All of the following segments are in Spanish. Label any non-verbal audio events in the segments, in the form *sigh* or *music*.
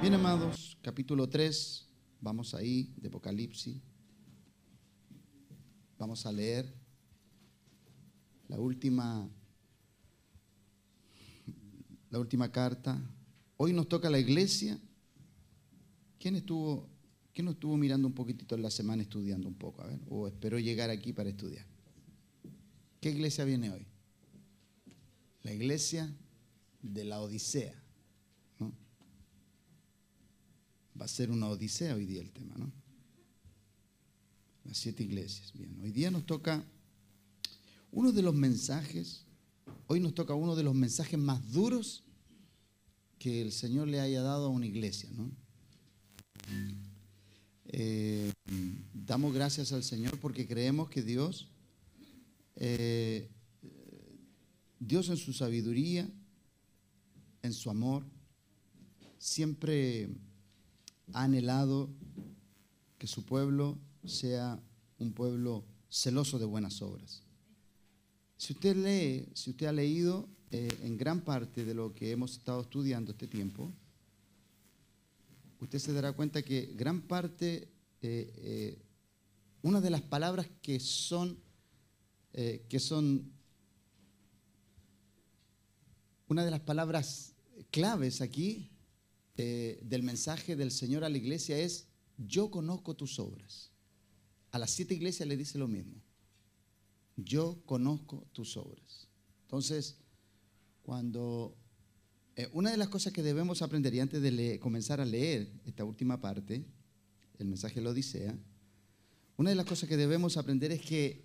Bien, amados, capítulo 3, vamos ahí, de Apocalipsis. Vamos a leer la última, la última carta. Hoy nos toca la iglesia. ¿Quién estuvo ¿Quién no estuvo mirando un poquitito en la semana estudiando un poco? A ver, o esperó llegar aquí para estudiar. ¿Qué iglesia viene hoy? La iglesia de la Odisea. Va a ser una Odisea hoy día el tema, ¿no? Las siete iglesias. Bien, hoy día nos toca uno de los mensajes, hoy nos toca uno de los mensajes más duros que el Señor le haya dado a una iglesia, ¿no? Eh, damos gracias al Señor porque creemos que Dios, eh, Dios en su sabiduría, en su amor, siempre ha anhelado que su pueblo sea un pueblo celoso de buenas obras. Si usted lee, si usted ha leído eh, en gran parte de lo que hemos estado estudiando este tiempo, usted se dará cuenta que gran parte, eh, eh, una de las palabras que son, eh, que son, una de las palabras claves aquí del mensaje del Señor a la iglesia es, yo conozco tus obras. A las siete iglesias le dice lo mismo. Yo conozco tus obras. Entonces, cuando eh, una de las cosas que debemos aprender, y antes de comenzar a leer esta última parte, el mensaje de la Odisea, una de las cosas que debemos aprender es que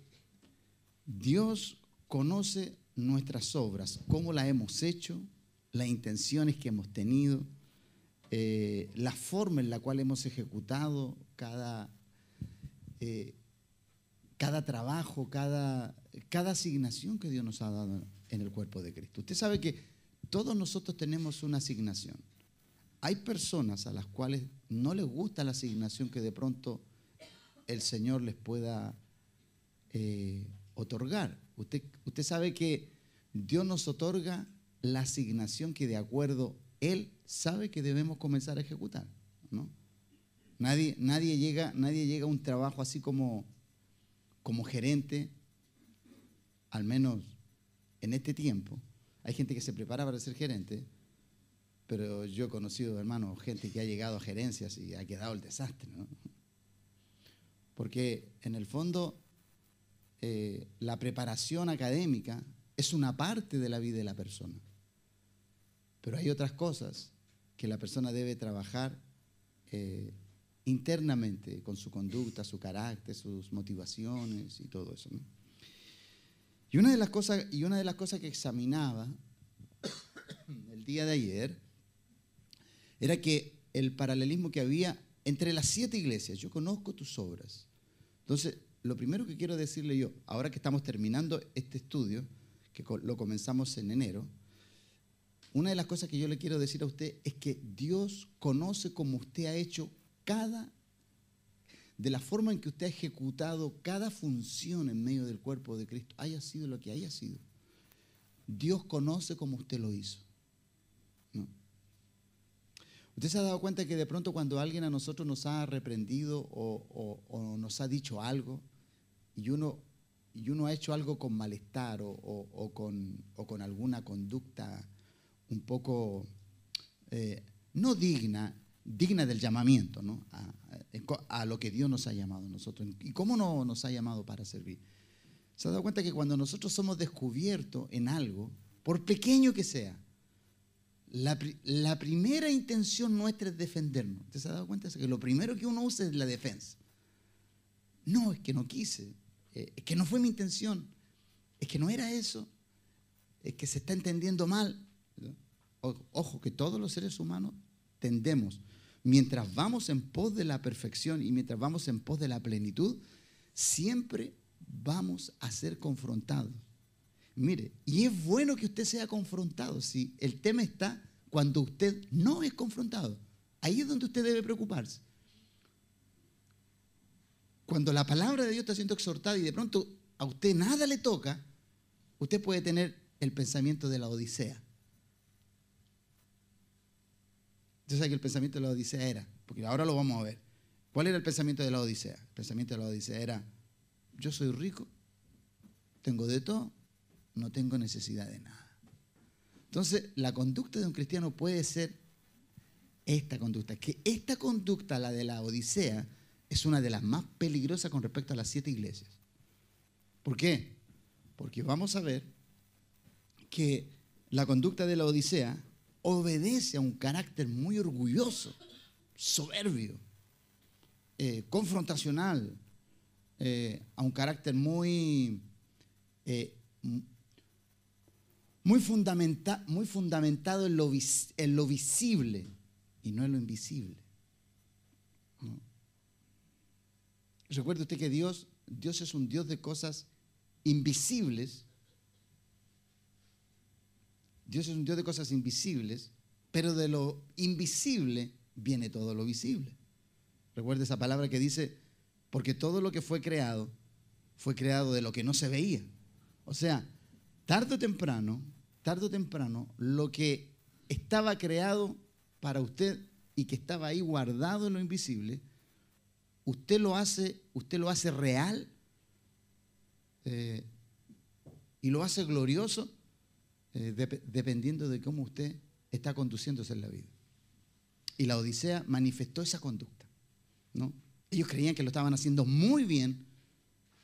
Dios conoce nuestras obras, cómo las hemos hecho, las intenciones que hemos tenido, eh, la forma en la cual hemos ejecutado cada, eh, cada trabajo, cada, cada asignación que Dios nos ha dado en el cuerpo de Cristo. Usted sabe que todos nosotros tenemos una asignación. Hay personas a las cuales no les gusta la asignación que de pronto el Señor les pueda eh, otorgar. Usted, usted sabe que Dios nos otorga la asignación que de acuerdo Él sabe que debemos comenzar a ejecutar. ¿no? Nadie, nadie, llega, nadie llega a un trabajo así como, como gerente, al menos en este tiempo hay gente que se prepara para ser gerente, pero yo he conocido, hermano, gente que ha llegado a gerencias y ha quedado el desastre, ¿no? Porque en el fondo eh, la preparación académica es una parte de la vida de la persona. Pero hay otras cosas que la persona debe trabajar eh, internamente, con su conducta, su carácter, sus motivaciones y todo eso. ¿no? Y una de las cosas, y una de las cosas que examinaba el día de ayer era que el paralelismo que había entre las siete iglesias, yo conozco tus obras. Entonces, lo primero que quiero decirle yo, ahora que estamos terminando este estudio, que lo comenzamos en enero, una de las cosas que yo le quiero decir a usted es que Dios conoce como usted ha hecho cada de la forma en que usted ha ejecutado cada función en medio del cuerpo de Cristo, haya sido lo que haya sido, Dios conoce como usted lo hizo. Usted se ha dado cuenta que de pronto cuando alguien a nosotros nos ha reprendido o, nos ha dicho algo y uno, y uno ha hecho algo con malestar o con, con, alguna conducta un poco eh, no digna, digna del llamamiento, ¿no? A, lo que Dios nos ha llamado nosotros. ¿Y cómo no, nos ha llamado para servir? ¿Se ha dado cuenta que cuando nosotros somos descubiertos en algo, por pequeño que sea, la, primera intención nuestra es defendernos. ¿Usted se ha dado cuenta que lo primero que uno usa es la defensa? No, es que no quise, eh, es que no fue mi intención, es que no era eso, es que se está entendiendo mal. Ojo, que todos los seres humanos tendemos mientras vamos en pos de la perfección y mientras vamos en pos de la plenitud, siempre vamos a ser confrontados. Mire, y es bueno que usted sea confrontado. Si el tema está cuando usted no es confrontado, ahí es donde usted debe preocuparse. Cuando la palabra de Dios está siendo exhortada y de pronto a usted nada le toca, usted puede tener el pensamiento de la Odisea. Usted sabe que el pensamiento de la Odisea era, porque ahora lo vamos a ver. ¿Cuál era el pensamiento de la Odisea? El pensamiento de la Odisea era, yo soy rico, tengo de todo, no tengo necesidad de nada. Entonces, la conducta de un cristiano puede ser esta conducta, que esta conducta, la de la Odisea, es una de las más peligrosas con respecto a las siete iglesias. ¿Por qué? Porque vamos a ver que la conducta de la Odisea obedece a un carácter muy orgulloso, soberbio, eh, confrontacional, eh, a un carácter muy, eh, muy, muy fundamentado en lo, visible y no en lo invisible. Recuerde usted que Dios, Dios es un Dios de cosas invisibles Dios es un Dios de cosas invisibles, pero de lo invisible viene todo lo visible. Recuerda esa palabra que dice, porque todo lo que fue creado fue creado de lo que no se veía. O sea, tarde o temprano, tarde o temprano, lo que estaba creado para usted y que estaba ahí guardado en lo invisible, usted lo hace, usted lo hace real eh, y lo hace glorioso eh, dependiendo de cómo usted está conduciéndose en la vida. Y la Odisea manifestó esa conducta. ¿no? Ellos creían que lo estaban haciendo muy bien,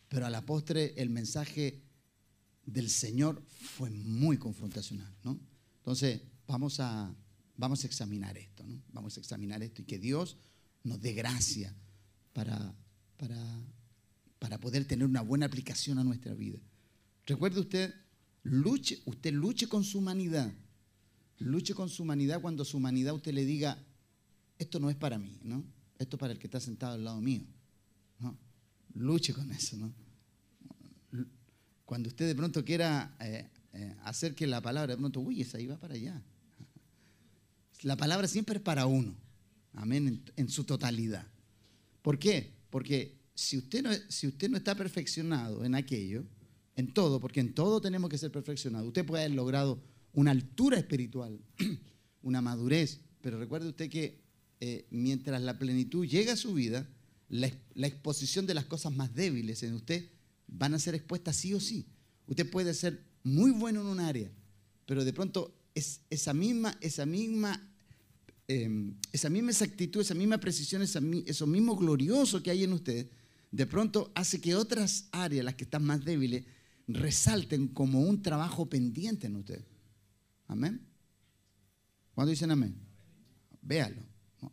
pero a la postre el mensaje del Señor fue muy confrontacional. ¿no? Entonces, vamos a, vamos a examinar esto, vamos a examinar esto y que Dios nos dé gracia para, para, para poder tener una buena aplicación a nuestra vida. Recuerde usted Luche, usted luche con su humanidad. Luche con su humanidad cuando su humanidad usted le diga, esto no es para mí, ¿no? Esto es para el que está sentado al lado mío. ¿no? Luche con eso, ¿no? Cuando usted de pronto quiera eh, eh, hacer que la palabra de pronto, uy, esa iba para allá. La palabra siempre es para uno. Amén, en, su totalidad. ¿Por qué? Porque si usted, no, si usted no está perfeccionado en aquello, en todo, porque en todo tenemos que ser perfeccionados. Usted puede haber logrado una altura espiritual, *clears throat* una madurez, pero recuerde usted que eh, mientras la plenitud llega a su vida, la, exposición de las cosas más débiles en usted van a ser expuestas sí o sí. Usted puede ser muy bueno en un área, pero de pronto es, esa misma, esa misma, em, esa misma exactitud, esa misma precisión, eso mismo glorioso que hay en usted, de pronto hace que otras áreas, las que están más débiles, resalten como un trabajo pendiente en usted. Amén. ¿Cuándo dicen amén? Véalo,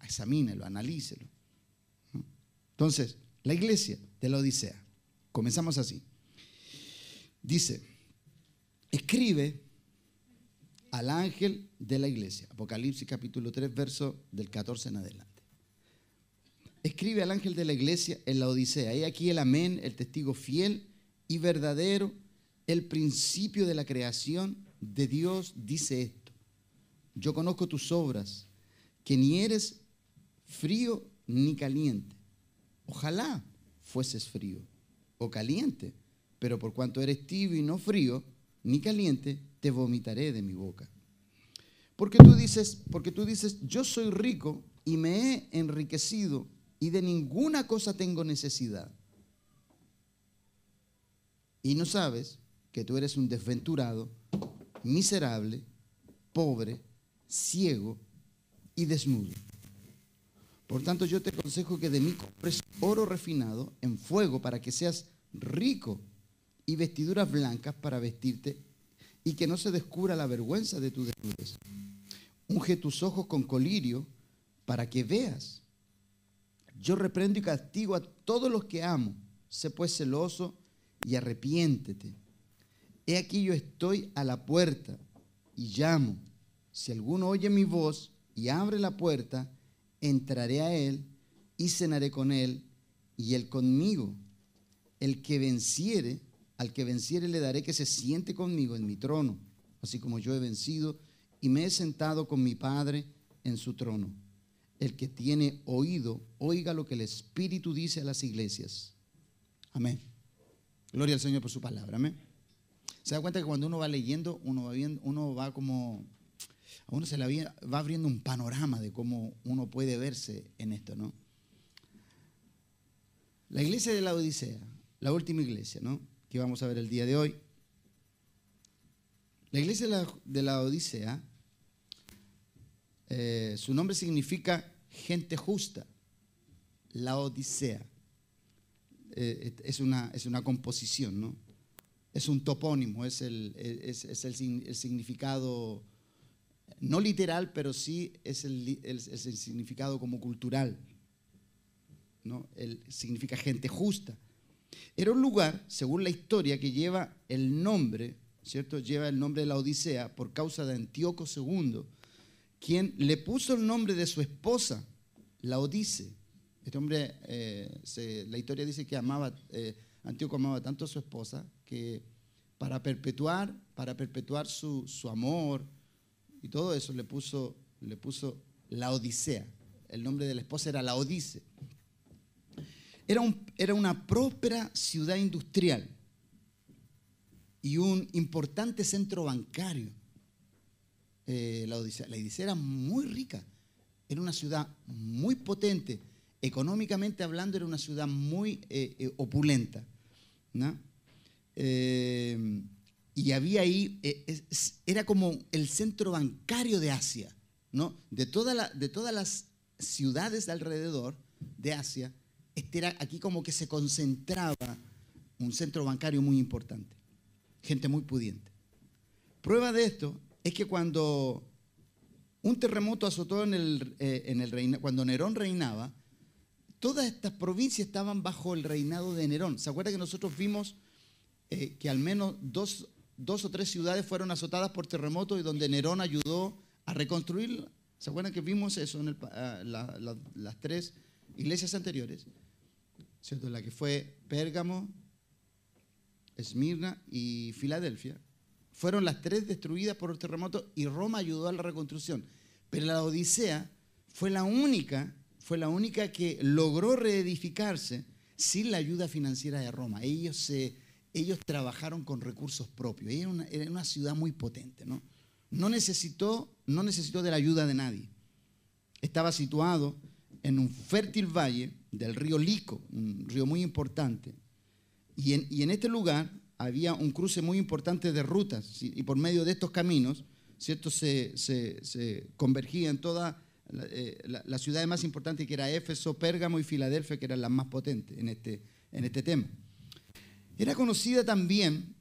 examínelo, analícelo. Entonces, la iglesia de la Odisea, comenzamos así. Dice, escribe al ángel de la iglesia, Apocalipsis capítulo 3, verso del 14 en adelante. Escribe al ángel de la iglesia en la Odisea. Y aquí el amén, el testigo fiel y verdadero, el principio de la creación de Dios dice esto. Yo conozco tus obras, que ni eres frío ni caliente. Ojalá fueses frío o caliente, pero por cuanto eres tibio y no frío ni caliente, te vomitaré de mi boca. Porque tú dices, porque tú dices, yo soy rico y me he enriquecido y de ninguna cosa tengo necesidad. Y no sabes que tú eres un desventurado, miserable, pobre, ciego y desnudo. Por tanto, yo te aconsejo que de mí compres oro refinado en fuego para que seas rico y vestiduras blancas para vestirte y que no se descubra la vergüenza de tu desnudez. Unge tus ojos con colirio para que veas. Yo reprendo y castigo a todos los que amo. Sé pues celoso y arrepiéntete. He aquí yo estoy a la puerta y llamo. Si alguno oye mi voz y abre la puerta, entraré a él y cenaré con él y él conmigo. El que venciere, al que venciere le daré que se siente conmigo en mi trono, así como yo he vencido y me he sentado con mi Padre en su trono. El que tiene oído, oiga lo que el Espíritu dice a las iglesias. Amén. Gloria al Señor por su palabra. Amén se da cuenta que cuando uno va leyendo, uno va, viendo, uno va como, a uno se le va abriendo un panorama de cómo uno puede verse en esto, ¿no? La iglesia de la Odisea, la última iglesia, ¿no? Que vamos a ver el día de hoy. La iglesia de la, Odisea, eh, su nombre significa gente justa, la Odisea. Eh, es, una, es una composición, ¿no? es un topónimo, es el, es, el, significado, no literal, pero sí es el, el significado como cultural. ¿no? significa gente justa. Era un lugar, según la historia, que lleva el nombre, ¿cierto? Lleva el nombre de la Odisea por causa de Antíoco II, quien le puso el nombre de su esposa, la Odise. Este hombre, eh, la historia dice que amaba, eh, Antíoco amaba tanto a su esposa que para perpetuar, para perpetuar su, amor y todo eso le puso, le puso la Odisea. El nombre de la esposa era la Odise. Era, un, era una próspera ciudad industrial y un importante centro bancario. Eh, la, Odisea. era muy rica, era una ciudad muy potente. Económicamente hablando, era una ciudad muy eh, eh, opulenta. ¿no? Em, y había ahí, e, era como el centro bancario de Asia, ¿no? De, todas las ciudades alrededor de Asia, este era aquí como que se concentraba un centro bancario muy importante, gente muy pudiente. Prueba de esto es que cuando un terremoto azotó en el, eh, cuando Nerón reinaba, todas estas provincias estaban bajo el reinado de Nerón. ¿Se acuerda que nosotros vimos eh, que al menos dos, o tres ciudades fueron azotadas por terremotos y donde Nerón ayudó a reconstruir. ¿Se acuerdan que vimos eso en ah, las tres iglesias anteriores? La que fue Pérgamo, Esmirna y Filadelfia. Fueron las tres destruidas por el terremoto y Roma ayudó a la reconstrucción. Pero la Odisea fue la única, fue la única que logró reedificarse sin la ayuda financiera de Roma. Ellos se, ellos trabajaron con recursos propios. era una, ciudad muy potente, ¿no? No necesitó, de la ayuda de nadie. Estaba situado en un fértil valle del río Lico, un río muy importante. Y en, este lugar había un cruce muy importante de rutas. Y por medio de estos caminos, ¿cierto? Se, se, convergía en toda la, eh, más importante que era Éfeso, Pérgamo y Filadelfia, que eran las más potentes en este, en este tema. Era conocida también,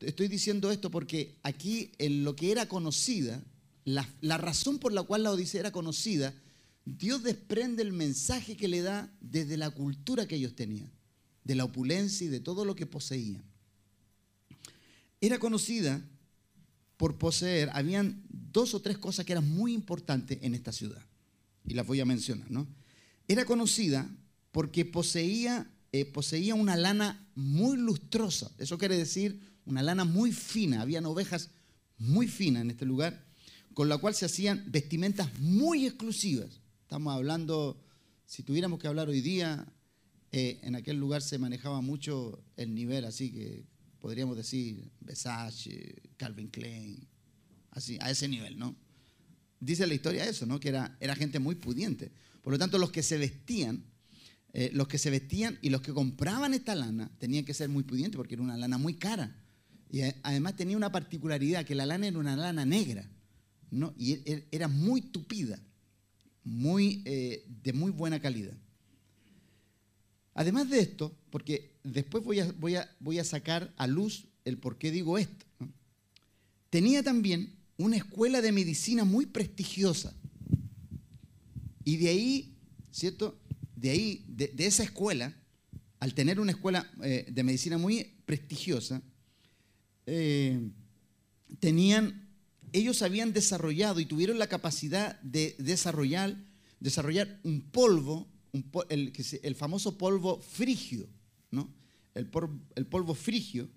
estoy diciendo esto porque aquí en lo que era conocida, la, razón por la cual la Odisea era conocida, Dios desprende el mensaje que le da desde la cultura que ellos tenían, de la opulencia y de todo lo que poseían. Era conocida por poseer, habían dos o tres cosas que eran muy importantes en esta ciudad, y las voy a mencionar, ¿no? Era conocida porque poseía eh, poseía una lana muy lustrosa. Eso quiere decir una lana muy fina. Habían ovejas muy finas en este lugar, con la cual se hacían vestimentas muy exclusivas. Estamos hablando, si tuviéramos que hablar hoy día, eh, en aquel lugar se manejaba mucho el nivel, así que podríamos decir Versace, Calvin Klein, así, a ese nivel, ¿no? Dice la historia eso, ¿no? Que era, era gente muy pudiente. Por lo tanto, los que se vestían eh, los que se vestían y los que compraban esta lana tenían que ser muy pudientes porque era una lana muy cara. Y además tenía una particularidad, que la lana era una lana negra, ¿no? y e, e, era muy tupida, muy, eh, de muy buena calidad. Además de esto, porque después voy a, voy a, sacar a luz el por qué digo esto, tenía también una escuela de medicina muy prestigiosa. Y de ahí, ¿cierto? de ahí, de, esa escuela, al tener una escuela eh, de medicina muy prestigiosa, eh, tenían, ellos habían desarrollado y tuvieron la capacidad de desarrollar, desarrollar un polvo, el, famoso polvo frigio, el, polvo frigio,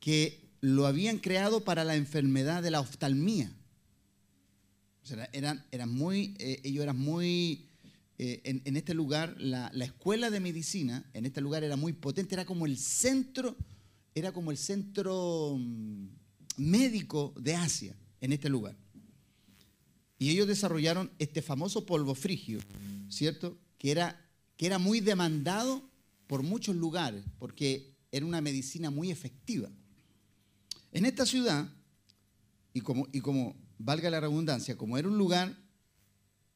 que lo habían creado para la enfermedad de la oftalmía. O sea, eran, eran muy, eh, ellos eran muy eh, en, este lugar, la, escuela de medicina, en este lugar era muy potente, era como el centro, era como el centro mm, médico de Asia, en este lugar. Y ellos desarrollaron este famoso polvo frigio, ¿cierto? Que era, que era muy demandado por muchos lugares, porque era una medicina muy efectiva. En esta ciudad, y como, y como valga la redundancia, como era un lugar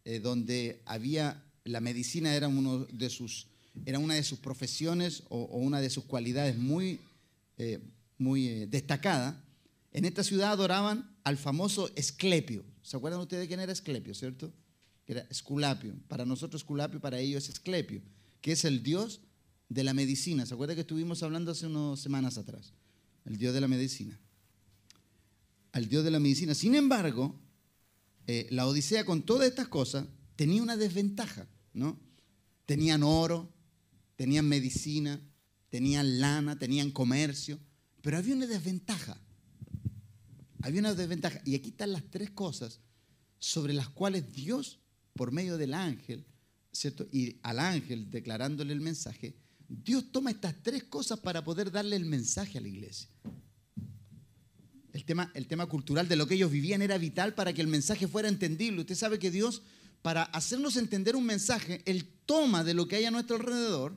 eh, donde había la medicina era, uno de sus, era una de sus profesiones o, una de sus cualidades muy, eh, muy eh, destacada, en esta ciudad adoraban al famoso Esclepio. ¿Se acuerdan ustedes de quién era Esclepio, cierto? Era Esculapio. Para nosotros Esculapio, para ellos es Esclepio, que es el dios de la medicina. ¿Se acuerdan que estuvimos hablando hace unas semanas atrás? El dios de la medicina. Al dios de la medicina. Sin embargo, eh, la Odisea con todas estas cosas tenía una desventaja. Tenían oro, tenían medicina, tenían lana, tenían comercio, pero había una desventaja. Había una desventaja. Y aquí están las tres cosas sobre las cuales Dios, por medio del ángel, Y al ángel declarándole el mensaje, Dios toma estas tres cosas para poder darle el mensaje a la iglesia. El tema, el tema cultural de lo que ellos vivían era vital para que el mensaje fuera entendible. Usted sabe que Dios para hacernos entender un mensaje, Él toma de lo que hay a nuestro alrededor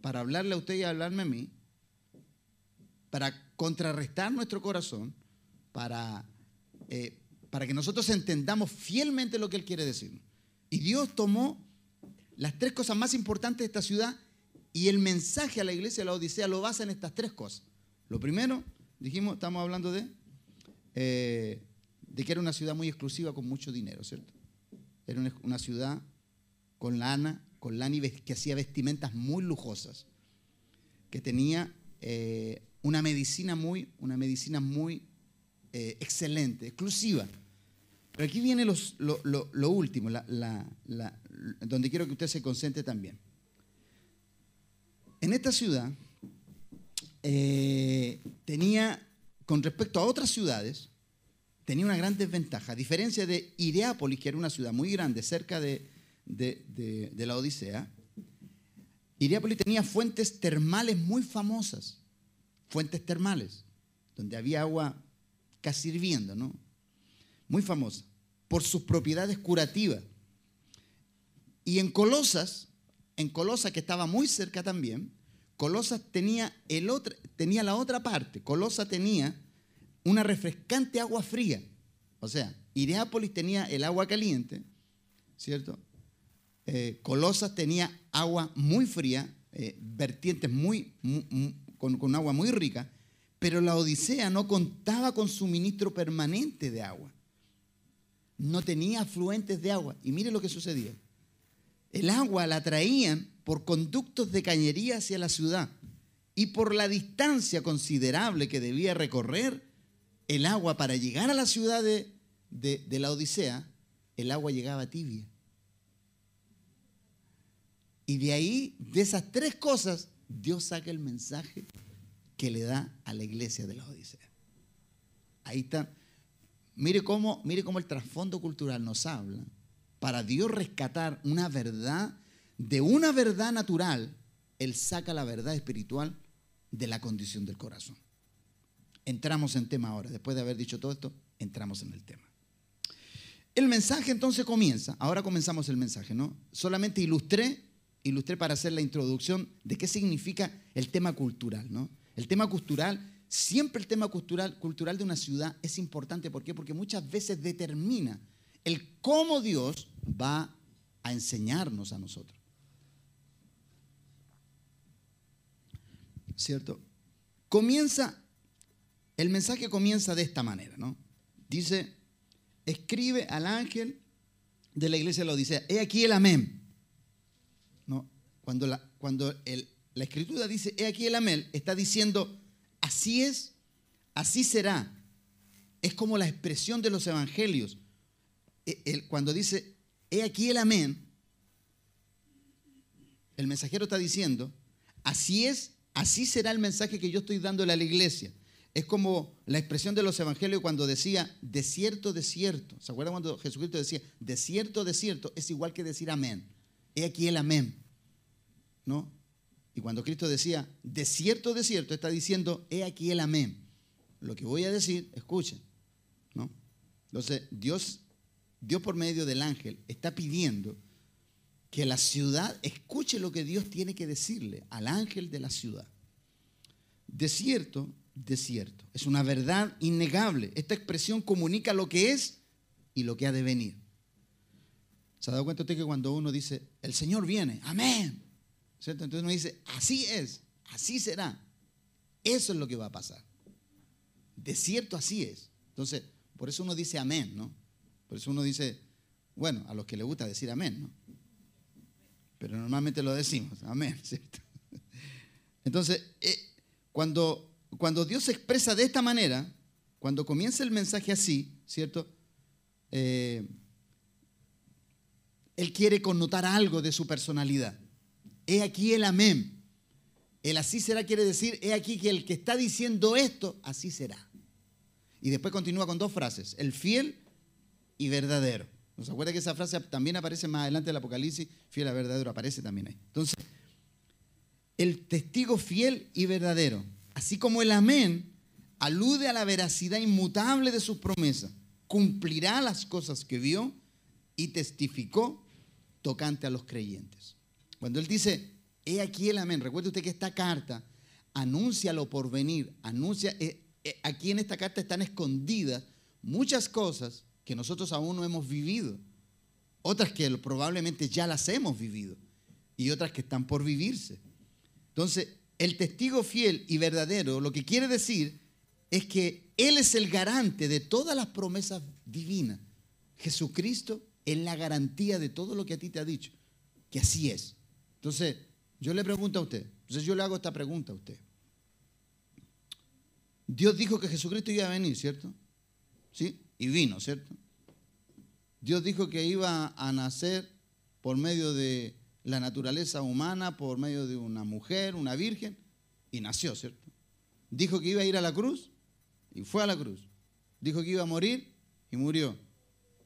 para hablarle a usted y hablarme a mí, para contrarrestar nuestro corazón, para, eh, para que nosotros entendamos fielmente lo que Él quiere decir. Y Dios tomó las tres cosas más importantes de esta ciudad y el mensaje a la iglesia de la Odisea lo basa en estas tres cosas. Lo primero, dijimos, estamos hablando de, eh, de que era una ciudad muy exclusiva con mucho dinero, ¿cierto? Era una ciudad con lana, con lana y que hacía vestimentas muy lujosas, que tenía eh, una medicina muy, una medicina muy eh, excelente, exclusiva. Pero aquí viene lo, último, donde quiero que usted se concentre también. En esta ciudad eh, tenía, con respecto a otras ciudades, tenía una gran desventaja. A diferencia de Ireápolis, que era una ciudad muy grande cerca de, la Odisea, Ireápolis tenía fuentes termales muy famosas, fuentes termales, donde había agua casi hirviendo, ¿no? Muy famosa, por sus propiedades curativas. Y en Colosas, en Colosas que estaba muy cerca también, Colosas tenía, el tenía la otra parte, Colosas tenía una refrescante agua fría. O sea, Ireápolis tenía el agua caliente, ¿cierto? Eh, Colosas tenía agua muy fría, eh, vertientes muy, con, con, agua muy rica, pero la Odisea no contaba con suministro permanente de agua. No tenía afluentes de agua. Y mire lo que sucedía. El agua la traían por conductos de cañería hacia la ciudad y por la distancia considerable que debía recorrer, el agua para llegar a la ciudad de, la Odisea, el agua llegaba tibia. Y de ahí, de esas tres cosas, Dios saca el mensaje que le da a la iglesia de la Odisea. Ahí está. Mire cómo, mire cómo el trasfondo cultural nos habla para Dios rescatar una verdad, de una verdad natural, Él saca la verdad espiritual de la condición del corazón entramos en tema ahora. Después de haber dicho todo esto, entramos en el tema. El mensaje entonces comienza. Ahora comenzamos el mensaje, ¿no? Solamente ilustré, ilustré para hacer la introducción de qué significa el tema cultural, ¿no? El tema cultural, siempre el tema cultural, cultural de una ciudad es importante. ¿Por qué? Porque muchas veces determina el cómo Dios va a enseñarnos a nosotros. ¿Cierto? Comienza el mensaje comienza de esta manera, Dice, escribe al ángel de la iglesia de la Odisea, he aquí el amén. ¿No? Cuando, la, cuando la escritura dice, he aquí el amén, está diciendo, así es, así será. Es como la expresión de los evangelios. E, cuando dice, he aquí el amén, el mensajero está diciendo, así es, así será el mensaje que yo estoy dándole a la iglesia. Es como la expresión de los evangelios cuando decía desierto, desierto. ¿Se acuerdan cuando Jesucristo decía desierto, desierto? Es igual que decir amén. He aquí el amén. ¿No? Y cuando Cristo decía desierto, desierto, está diciendo he aquí el amén. Lo que voy a decir, escuchen. ¿No? Entonces, Dios, Dios por medio del ángel está pidiendo que la ciudad escuche lo que Dios tiene que decirle al ángel de la ciudad. Desierto cierto. Es una verdad innegable. Esta expresión comunica lo que es y lo que ha de venir. ¿Se ha dado cuenta usted que cuando uno dice, el Señor viene, amén? Entonces uno dice, así es, así será. Eso es lo que va a pasar. De cierto, así es. Entonces, por eso uno dice amén, ¿no? Por eso uno dice, bueno, a los que le gusta decir amén, ¿no? Pero normalmente lo decimos, amén, *laughs* ¿cierto? Entonces, eh, cuando cuando Dios se expresa de esta manera, cuando comienza el mensaje así, ¿cierto? Eh, él quiere connotar algo de su personalidad. He aquí el amén. El así será quiere decir, he aquí que el que está diciendo esto, así será. Y después continúa con dos frases, el fiel y verdadero. ¿Nos acuerda que esa frase también aparece más adelante el Apocalipsis? Fiel a verdadero aparece también ahí. Entonces, el testigo fiel y verdadero. Así como el amén alude a la veracidad inmutable de sus promesas, cumplirá las cosas que vio y testificó tocante a los creyentes. Cuando él dice, he aquí el amén, recuerde usted que esta carta anuncia lo por venir, anuncia, eh, eh, aquí en esta carta están escondidas muchas cosas que nosotros aún no hemos vivido, otras que probablemente ya las hemos vivido y otras que están por vivirse. Entonces, el testigo fiel y verdadero, lo que quiere decir es que Él es el garante de todas las promesas divinas. Jesucristo es la garantía de todo lo que a ti te ha dicho, que así es. Entonces, yo le pregunto a usted, entonces yo le hago esta pregunta a usted. Dios dijo que Jesucristo iba a venir, ¿cierto? ¿Sí? Y vino, ¿cierto? Dios dijo que iba a nacer por medio de la naturaleza humana por medio de una mujer, una virgen, y nació, ¿cierto? Dijo que iba a ir a la cruz y fue a la cruz. Dijo que iba a morir y murió.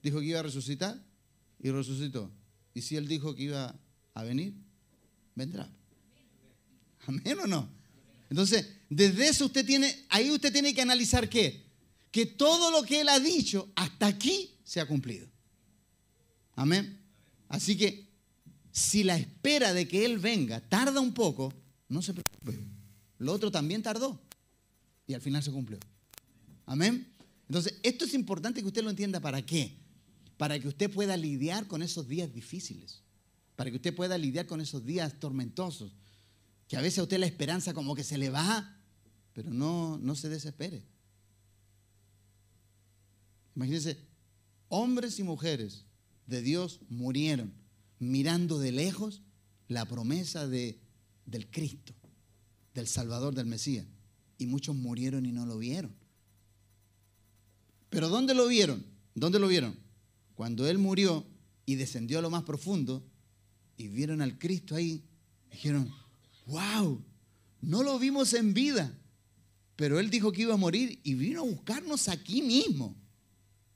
Dijo que iba a resucitar y resucitó. Y si él dijo que iba a venir, vendrá. ¿Amén o no? Entonces, desde eso usted tiene, ahí usted tiene que analizar qué? Que todo lo que él ha dicho hasta aquí se ha cumplido. Amén. Así que si la espera de que Él venga tarda un poco, no se preocupe. Lo otro también tardó y al final se cumplió. Amén. Entonces, esto es importante que usted lo entienda. ¿Para qué? Para que usted pueda lidiar con esos días difíciles. Para que usted pueda lidiar con esos días tormentosos. Que a veces a usted la esperanza como que se le va, pero no, no se desespere. Imagínense, hombres y mujeres de Dios murieron mirando de lejos la promesa de, del Cristo, del Salvador, del Mesías. Y muchos murieron y no lo vieron. Pero ¿dónde lo vieron? ¿Dónde lo vieron? Cuando Él murió y descendió a lo más profundo y vieron al Cristo ahí, dijeron, wow, no lo vimos en vida, pero Él dijo que iba a morir y vino a buscarnos aquí mismo.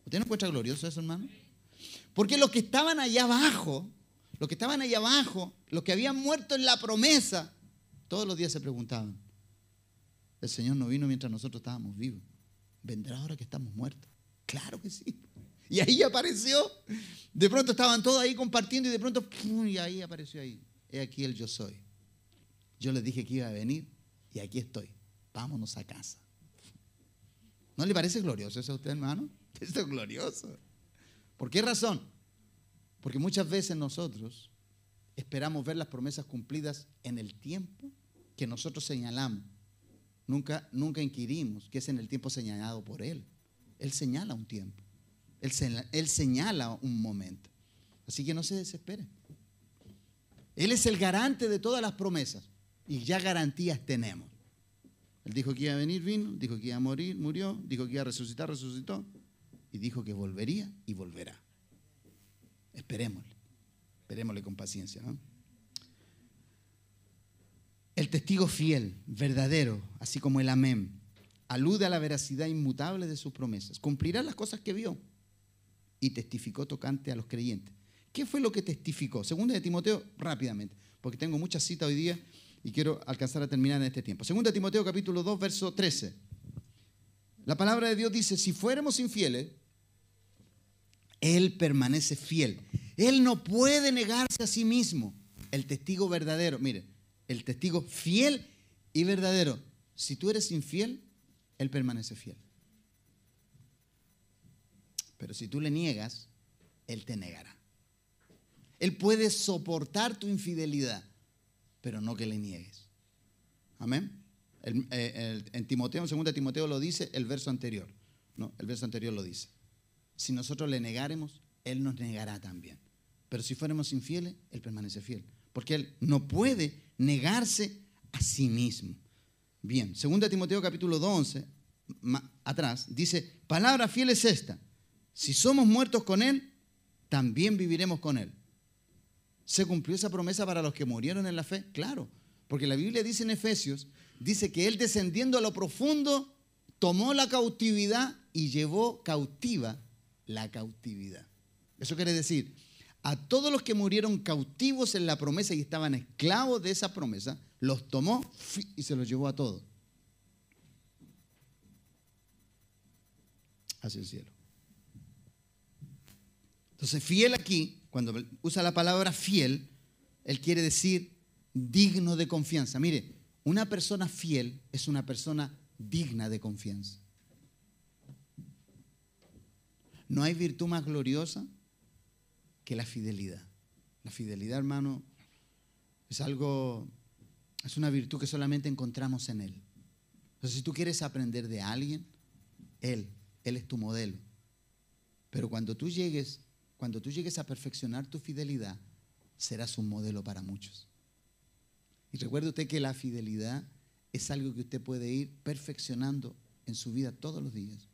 ¿Usted no encuentra glorioso eso, hermano? Porque los que estaban allá abajo, los que estaban ahí abajo, los que habían muerto en la promesa, todos los días se preguntaban, el Señor no vino mientras nosotros estábamos vivos. ¿Vendrá ahora que estamos muertos? Claro que sí. Y ahí apareció. De pronto estaban todos ahí compartiendo y de pronto, y ahí apareció ahí. He aquí el yo soy. Yo les dije que iba a venir y aquí estoy. Vámonos a casa. ¿No le parece glorioso eso a usted, hermano? *laughs* Eso es glorioso. ¿Por qué razón? Porque muchas veces nosotros esperamos ver las promesas cumplidas en el tiempo que nosotros señalamos. Nunca, nunca inquirimos que es en el tiempo señalado por Él. Él señala un tiempo. Él, señala, él señala un momento. Así que no se desesperen. Él es el garante de todas las promesas. Y ya garantías tenemos. Él dijo que iba a venir, vino. Dijo que iba a morir, murió. Dijo que iba a resucitar, resucitó. Y dijo que volvería y volverá. Esperémosle. Esperémosle con paciencia, El testigo fiel, verdadero, así como el amén, alude a la veracidad inmutable de sus promesas. Cumplirá las cosas que vio y testificó tocante a los creyentes. ¿Qué fue lo que testificó? Segunda de Timoteo, rápidamente, porque tengo muchas citas hoy día y quiero alcanzar a terminar en este tiempo. Segunda de Timoteo capítulo 2, verso 13. La palabra de Dios dice, si fuéramos infieles, él permanece fiel. Él no puede negarse a sí mismo. El testigo verdadero, mire, el testigo fiel y verdadero. Si tú eres infiel, Él permanece fiel. Pero si tú le niegas, Él te negará. Él puede soportar tu infidelidad, pero no que le niegues. Amén. Eh, en Timoteo, en 2 Timoteo lo dice el verso anterior. No, el verso anterior lo dice. Si nosotros le negáremos, Él nos negará también. Pero si fuéramos infieles, Él permanece fiel. Porque Él no puede negarse a sí mismo. Bien, 2 Timoteo capítulo 11, atrás, dice, palabra fiel es esta. Si somos muertos con Él, también viviremos con Él. ¿Se cumplió esa promesa para los que murieron en la fe? Claro, porque la Biblia dice en Efesios, dice que Él descendiendo a lo profundo, tomó la cautividad y llevó cautiva la cautividad. Eso quiere decir, a todos los que murieron cautivos en la promesa y estaban esclavos de esa promesa, los tomó y se los llevó a todos. Hacia el cielo. Entonces, fiel aquí, cuando usa la palabra fiel, él quiere decir digno de confianza. Mire, una persona fiel es una persona digna de confianza. No hay virtud más gloriosa que la fidelidad. La fidelidad, hermano, es algo, es una virtud que solamente encontramos en Él. Entonces, si tú quieres aprender de alguien, Él, Él es tu modelo. Pero cuando tú llegues, cuando tú llegues a perfeccionar tu fidelidad, serás un modelo para muchos. Y recuerde usted que la fidelidad es algo que usted puede ir perfeccionando en su vida todos los días.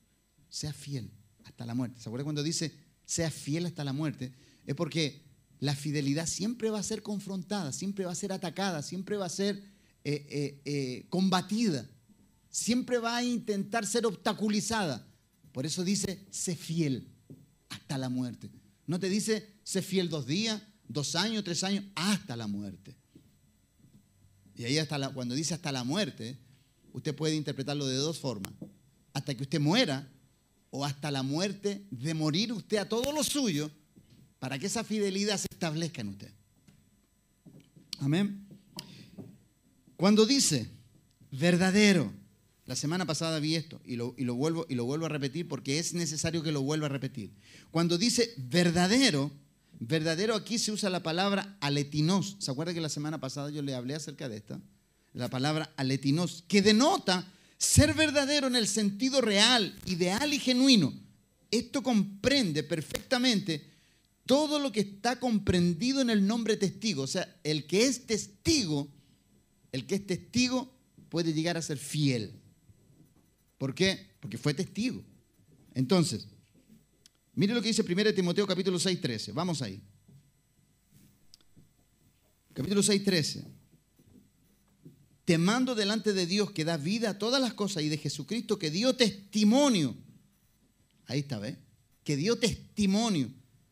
Sea fiel hasta la muerte. ¿Se acuerdan cuando dice, sea fiel hasta la muerte? Es porque la fidelidad siempre va a ser confrontada, siempre va a ser atacada, siempre va a ser eh, eh, eh, combatida, siempre va a intentar ser obstaculizada. Por eso dice, sé fiel hasta la muerte. No te dice, sé fiel dos días, dos años, tres años, hasta la muerte. Y ahí hasta cuando dice hasta la muerte, usted puede interpretarlo de dos formas. Hasta que usted muera o hasta la muerte de morir usted a todo lo suyo para que esa fidelidad se establezca en usted. Amén. Cuando dice verdadero, la semana pasada vi esto y lo, vuelvo, y lo vuelvo a repetir porque es necesario que lo vuelva a repetir. Cuando dice verdadero, verdadero aquí se usa la palabra aletinos. ¿Se acuerda que la semana pasada yo le hablé acerca de esta? La palabra aletinos, que denota ser verdadero en el sentido real, ideal y genuino, esto comprende perfectamente todo lo que está comprendido en el nombre testigo. O sea, el que es testigo, el que es testigo puede llegar a ser fiel. ¿Por qué? Porque fue testigo. Entonces, mire lo que dice 1 Timoteo capítulo 6, 13. Vamos ahí. Capítulo 6, 13. Te mando delante de Dios que da vida a todas las cosas y de Jesucristo que dio testimonio. Ahí está, ¿ves? Que dio testimonio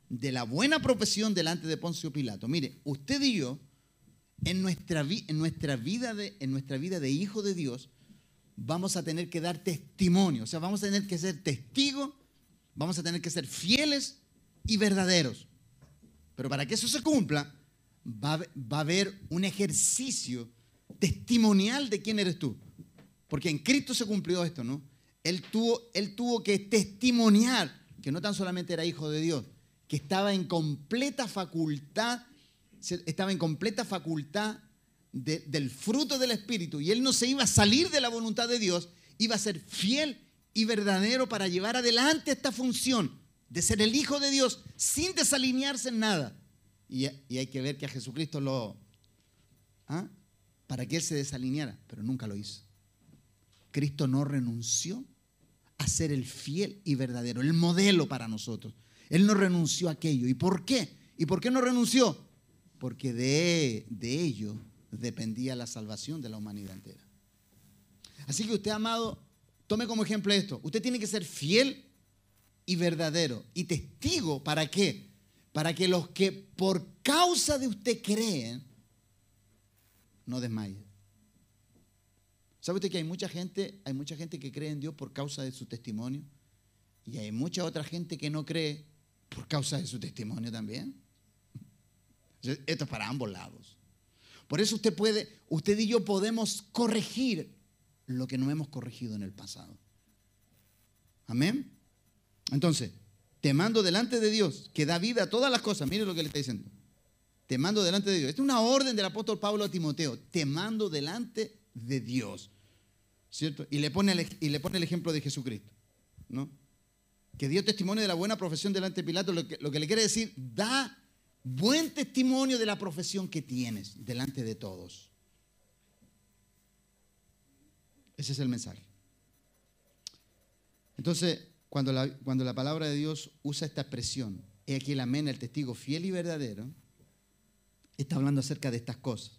de la buena profesión delante de Poncio Pilato. Mire, usted y yo, en nuestra, vida, de, en nuestra vida de hijo de Dios, vamos a tener que dar testimonio. O sea, vamos a tener que ser testigos, vamos a tener que ser fieles y verdaderos. Pero para que eso se cumpla, va a haber un ejercicio testimonial de quién eres tú. Porque en Cristo se cumplió esto, ¿no? Él tuvo, él tuvo que testimoniar que no tan solamente era hijo de Dios, que estaba en completa facultad, estaba en completa facultad del fruto del Espíritu. Y él no se iba a salir de la voluntad de Dios, iba a ser fiel y verdadero para llevar adelante esta función de ser el hijo de Dios sin desalinearse en nada. Y, hay que ver que a Jesucristo lo... ¿ah? para que él se desalineara, pero nunca lo hizo. Cristo no renunció a ser el fiel y verdadero, el modelo para nosotros. Él no renunció a aquello. ¿Y por qué? ¿Y por qué no renunció? Porque de, ello dependía la salvación de la humanidad entera. Así que usted, amado, tome como ejemplo esto. Usted tiene que ser fiel y verdadero y testigo. ¿Para qué? Para que los que por causa de usted creen, no desmaye. ¿Sabe usted que hay mucha gente, hay mucha gente que cree en Dios por causa de su testimonio? Y hay mucha otra gente que no cree por causa de su testimonio también. *laughs* Esto es para ambos lados. Por eso usted puede, usted y yo podemos corregir lo que no hemos corregido en el pasado. Amén. Entonces, te mando delante de Dios, que da vida a todas las cosas. Mire lo que le está diciendo. Te mando delante de Dios. Esta es una orden del apóstol Pablo a Timoteo. Te mando delante de Dios. ¿Cierto? Y le pone el, y le pone el ejemplo de Jesucristo. ¿No? Que dio testimonio de la buena profesión delante de Pilato. Lo que, le quiere decir, da buen testimonio de la profesión que tienes delante de todos. Ese es el mensaje. Entonces, cuando la, cuando la palabra de Dios usa esta expresión, es aquí el amén, el testigo fiel y verdadero, está hablando acerca de estas cosas.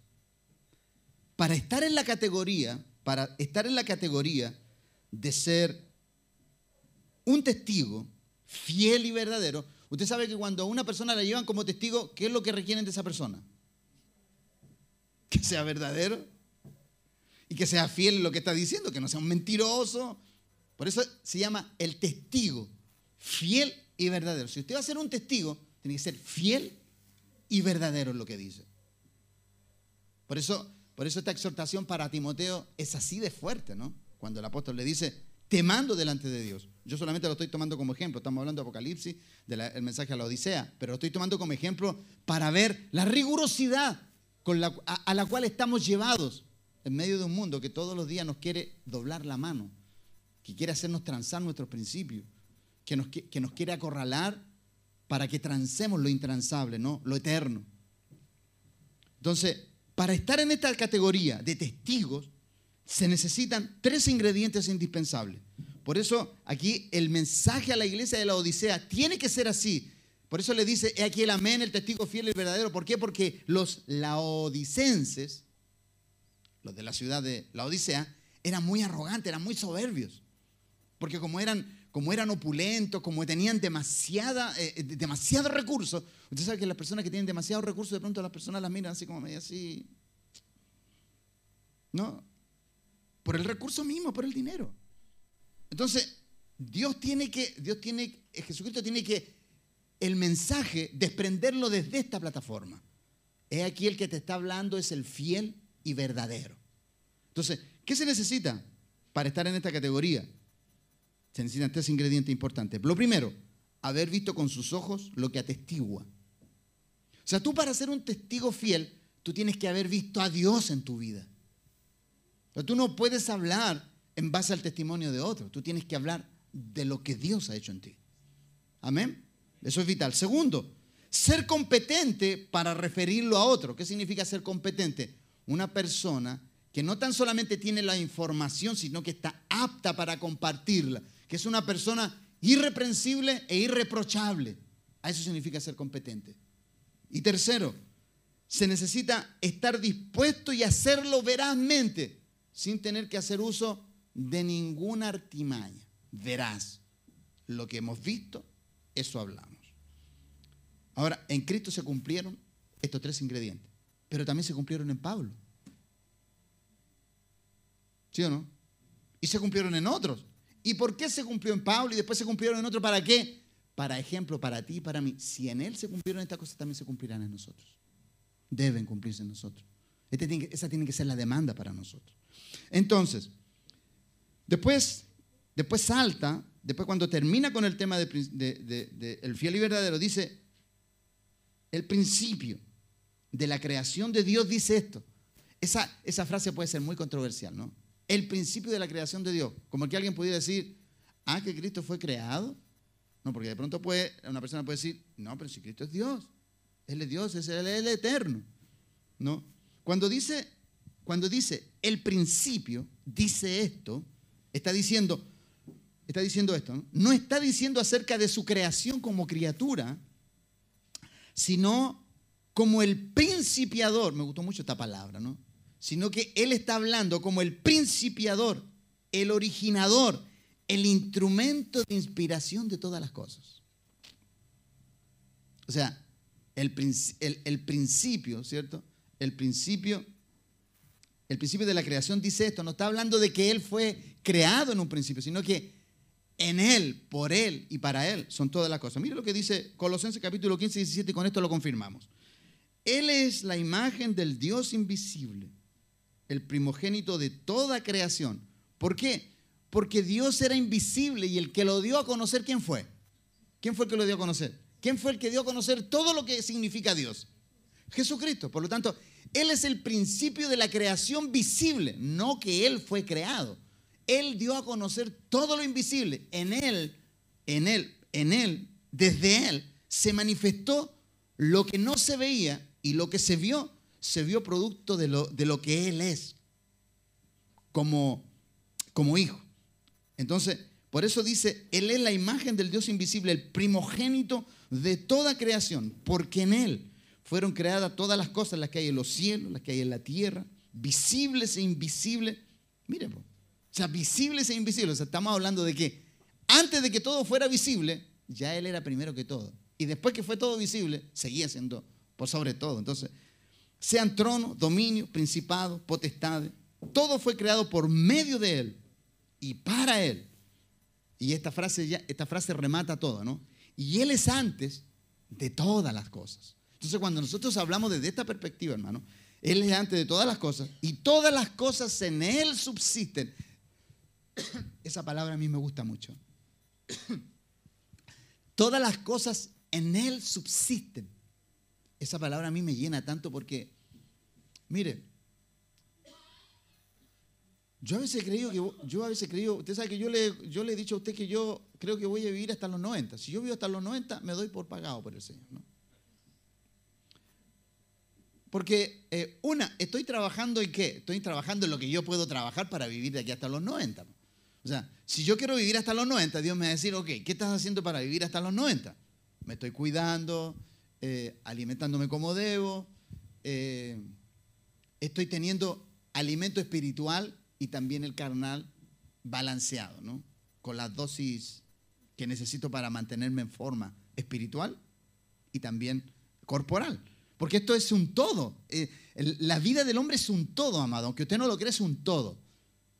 Para estar en la categoría, para estar en la categoría de ser un testigo fiel y verdadero, usted sabe que cuando a una persona la llevan como testigo, ¿qué es lo que requieren de esa persona? Que sea verdadero y que sea fiel en lo que está diciendo, que no sea un mentiroso. Por eso se llama el testigo, fiel y verdadero. Si usted va a ser un testigo, tiene que ser fiel y verdadero es lo que dice. Por eso, por eso esta exhortación para Timoteo es así de fuerte, ¿no? Cuando el apóstol le dice, te mando delante de Dios. Yo solamente lo estoy tomando como ejemplo. Estamos hablando de Apocalipsis, del mensaje a la Odisea, pero lo estoy tomando como ejemplo para ver la rigurosidad a, la cual estamos llevados en medio de un mundo que todos los días nos quiere doblar la mano, que quiere hacernos transar nuestros principios, que nos quiere acorralar para que transemos lo intransable, ¿no? Lo eterno. Entonces, para estar en esta categoría de testigos, se necesitan tres ingredientes indispensables. Por eso aquí el mensaje a la iglesia de la Odisea tiene que ser así. Por eso le dice, he aquí el amén, el testigo fiel y verdadero. ¿Por qué? Porque los laodicenses, los de la ciudad de la Odisea, eran muy arrogantes, eran muy soberbios. Porque como eran como eran opulentos, como tenían demasiada, eh, eh, demasiados recursos. Usted sabe que las personas que tienen demasiados recursos, de pronto las personas las miran así como medio así. No, por el recurso mismo, por el dinero. Entonces, Dios tiene que, Dios tiene, Jesucristo tiene que el mensaje desprenderlo desde esta plataforma. Es aquí el que te está hablando, es el fiel y verdadero. Entonces, ¿qué se necesita para estar en esta categoría? Se necesitan tres ingredientes importantes. Lo primero, haber visto con sus ojos lo que atestigua. O sea, tú para ser un testigo fiel, tú tienes que haber visto a Dios en tu vida. Pero tú no puedes hablar en base al testimonio de otro. Tú tienes que hablar de lo que Dios ha hecho en ti. Amén. Eso es vital. Segundo, ser competente para referirlo a otro. ¿Qué significa ser competente? Una persona que no tan solamente tiene la información, sino que está apta para compartirla que es una persona irreprensible e irreprochable. A eso significa ser competente. Y tercero, se necesita estar dispuesto y hacerlo verazmente, sin tener que hacer uso de ninguna artimaña. Verás, lo que hemos visto, eso hablamos. Ahora, en Cristo se cumplieron estos tres ingredientes, pero también se cumplieron en Pablo. ¿Sí o no? Y se cumplieron en otros. ¿Y por qué se cumplió en Pablo y después se cumplieron en otro? ¿Para qué? Para ejemplo, para ti y para mí. Si en Él se cumplieron estas cosas, también se cumplirán en nosotros. Deben cumplirse en nosotros. Este esa tiene que ser la demanda para nosotros. Entonces, después, después salta, después cuando termina con el tema del fiel y verdadero, dice, el principio de la creación de Dios dice esto. Esa, esa frase puede ser muy controversial, ¿no? el principio de la creación de Dios. Como que alguien pudiera decir, ah, que Cristo fue creado. No, porque de pronto puede, una persona puede decir, no, pero si Cristo es Dios, Él es Dios, es el eterno. ¿No? Cuando dice, cuando dice el principio, dice esto, está diciendo, está diciendo esto, ¿no? no está diciendo acerca de su creación como criatura, sino como el principiador, me gustó mucho esta palabra, ¿no? sino que Él está hablando como el principiador, el originador, el instrumento de inspiración de todas las cosas. O sea, el, principio, ¿cierto? El principio, el principio de la creación dice esto, no está hablando de que Él fue creado en un principio, sino que en Él, por Él y para Él son todas las cosas. Mire lo que dice Colosenses capítulo 15, 17 y con esto lo confirmamos. Él es la imagen del Dios invisible el primogénito de toda creación. ¿Por qué? Porque Dios era invisible y el que lo dio a conocer, ¿quién fue? ¿Quién fue el que lo dio a conocer? ¿Quién fue el que dio a conocer todo lo que significa Dios? Jesucristo. Por lo tanto, Él es el principio de la creación visible, no que Él fue creado. Él dio a conocer todo lo invisible. En Él, en Él, en Él, desde Él, se manifestó lo que no se veía y lo que se vio se vio producto de lo, que Él es como, como hijo. Entonces, por eso dice, Él es la imagen del Dios invisible, el primogénito de toda creación, porque en Él fueron creadas todas las cosas, las que hay en los cielos, las que hay en la tierra, visibles e invisibles. Mire, o sea, visibles e invisibles. O sea, estamos hablando de que antes de que todo fuera visible, ya Él era primero que todo. Y después que fue todo visible, seguía siendo por sobre todo. Entonces, sean trono, dominio, principado, potestades. Todo fue creado por medio de Él y para Él. Y esta frase, ya, esta frase remata todo, ¿no? Y Él es antes de todas las cosas. Entonces, cuando nosotros hablamos desde esta perspectiva, hermano, Él es antes de todas las cosas y todas las cosas en Él subsisten. *coughs* Esa palabra a mí me gusta mucho. *coughs* Todas las cosas en Él subsisten. Esa palabra a mí me llena tanto porque Mire, yo a veces creído que yo a veces usted sabe que yo le, yo le he dicho a usted que yo creo que voy a vivir hasta los 90. Si yo vivo hasta los 90, me doy por pagado por el Señor. Porque, eh, una, estoy trabajando en qué? Estoy trabajando en lo que yo puedo trabajar para vivir de aquí hasta los 90. O sea, si yo quiero vivir hasta los 90, Dios me va a decir, ok, ¿qué estás haciendo para vivir hasta los 90? Me estoy cuidando, eh, alimentándome como debo. Eh, estoy teniendo alimento espiritual y también el carnal balanceado, ¿no? Con las dosis que necesito para mantenerme en forma espiritual y también corporal. Porque esto es un todo. Eh, la vida del hombre es un todo, amado. Aunque usted no lo cree es un todo.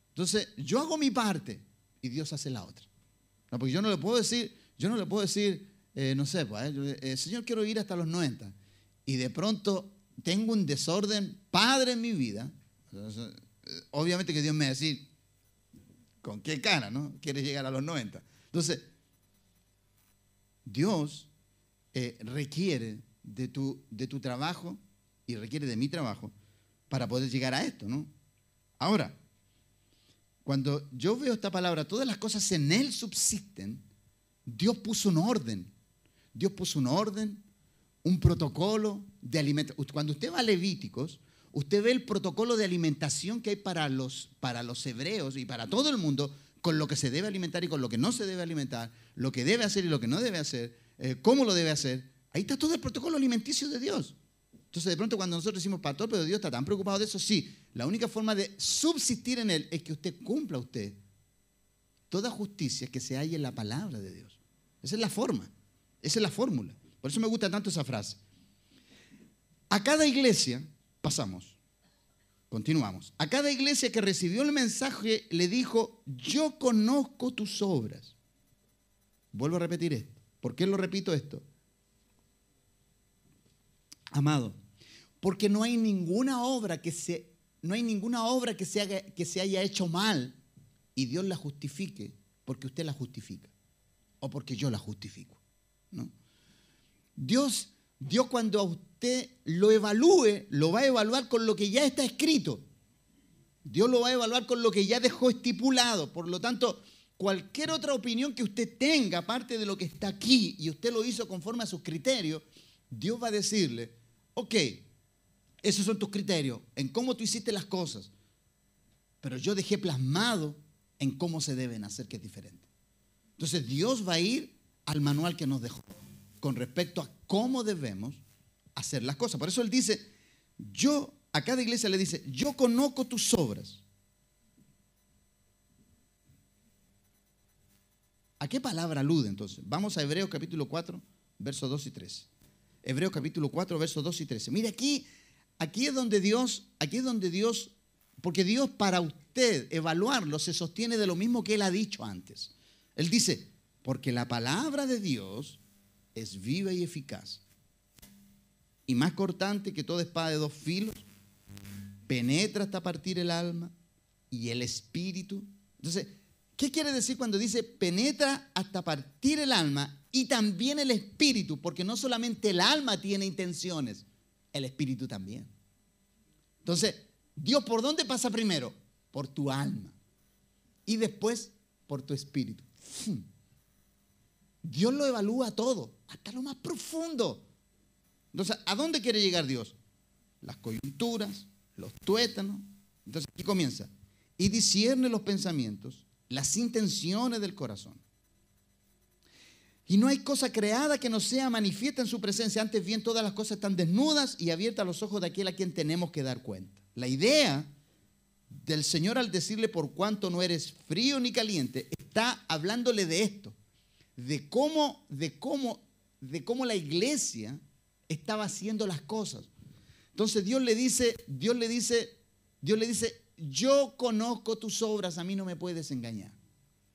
Entonces, yo hago mi parte y Dios hace la otra. No, porque yo no le puedo decir, yo no le puedo decir, eh, no sé, pues, eh, Señor, quiero ir hasta los 90. Y de pronto tengo un desorden padre en mi vida, eh, obviamente que Dios me va a decir, ¿con qué cara, no? Quieres llegar a los 90. Entonces, Dios eh, requiere de tu, de tu trabajo y requiere de mi trabajo para poder llegar a esto, ¿no? Ahora, cuando yo veo esta palabra, todas las cosas en Él subsisten, Dios puso un orden. Dios puso un orden un protocolo de alimentación. Cuando usted va a Levíticos, usted ve el protocolo de alimentación que hay para los, para los hebreos y para todo el mundo con lo que se debe alimentar y con lo que no se debe alimentar, lo que debe hacer y lo que no debe hacer, eh, cómo lo debe hacer. Ahí está todo el protocolo alimenticio de Dios. Entonces, de pronto, cuando nosotros decimos, pastor, pero Dios está tan preocupado de eso, sí, la única forma de subsistir en Él es que usted cumpla usted toda justicia que se halla en la palabra de Dios. Esa es la forma, esa es la fórmula. Por eso me gusta tanto esa frase. A cada iglesia, pasamos, continuamos. A cada iglesia que recibió el mensaje le dijo, yo conozco tus obras. Vuelvo a repetir esto. ¿Por qué lo repito esto? Amado, porque no hay ninguna obra que se, no hay ninguna obra que que se haya hecho mal y Dios la justifique porque usted la justifica o porque yo la justifico. ¿no? Dios, Dios cuando a usted lo evalúe, lo va a evaluar con lo que ya está escrito. Dios lo va a evaluar con lo que ya dejó estipulado. Por lo tanto, cualquier otra opinión que usted tenga, aparte de lo que está aquí, y usted lo hizo conforme a sus criterios, Dios va a decirle, ok, esos son tus criterios, en cómo tú hiciste las cosas, pero yo dejé plasmado en cómo se deben hacer, que es diferente. Entonces Dios va a ir al manual que nos dejó con respecto a cómo debemos hacer las cosas. Por eso él dice, yo, a cada iglesia le dice, yo conozco tus obras. ¿A qué palabra alude entonces? Vamos a Hebreos capítulo 4, versos 2 y 3. Hebreos capítulo 4, versos 2 y 13. Mire aquí, aquí es donde Dios, aquí es donde Dios, porque Dios para usted evaluarlo se sostiene de lo mismo que él ha dicho antes. Él dice, porque la palabra de Dios es viva y eficaz, y más cortante que toda espada de dos filos, penetra hasta partir el alma y el espíritu. Entonces, ¿qué quiere decir cuando dice penetra hasta partir el alma y también el espíritu? Porque no solamente el alma tiene intenciones, el espíritu también. Entonces, Dios, ¿por dónde pasa primero? Por tu alma. Y después, por tu espíritu. Hmm. Dios lo evalúa todo, hasta lo más profundo. Entonces, ¿a dónde quiere llegar Dios? Las coyunturas, los tuétanos. Entonces aquí comienza. Y discierne los pensamientos, las intenciones del corazón. Y no hay cosa creada que no sea manifiesta en su presencia. Antes bien, todas las cosas están desnudas y abiertas a los ojos de aquel a quien tenemos que dar cuenta. La idea del Señor al decirle por cuánto no eres frío ni caliente, está hablándole de esto de cómo, de cómo, de cómo la iglesia estaba haciendo las cosas. Entonces Dios le dice, Dios le dice, Dios le dice, yo conozco tus obras, a mí no me puedes engañar.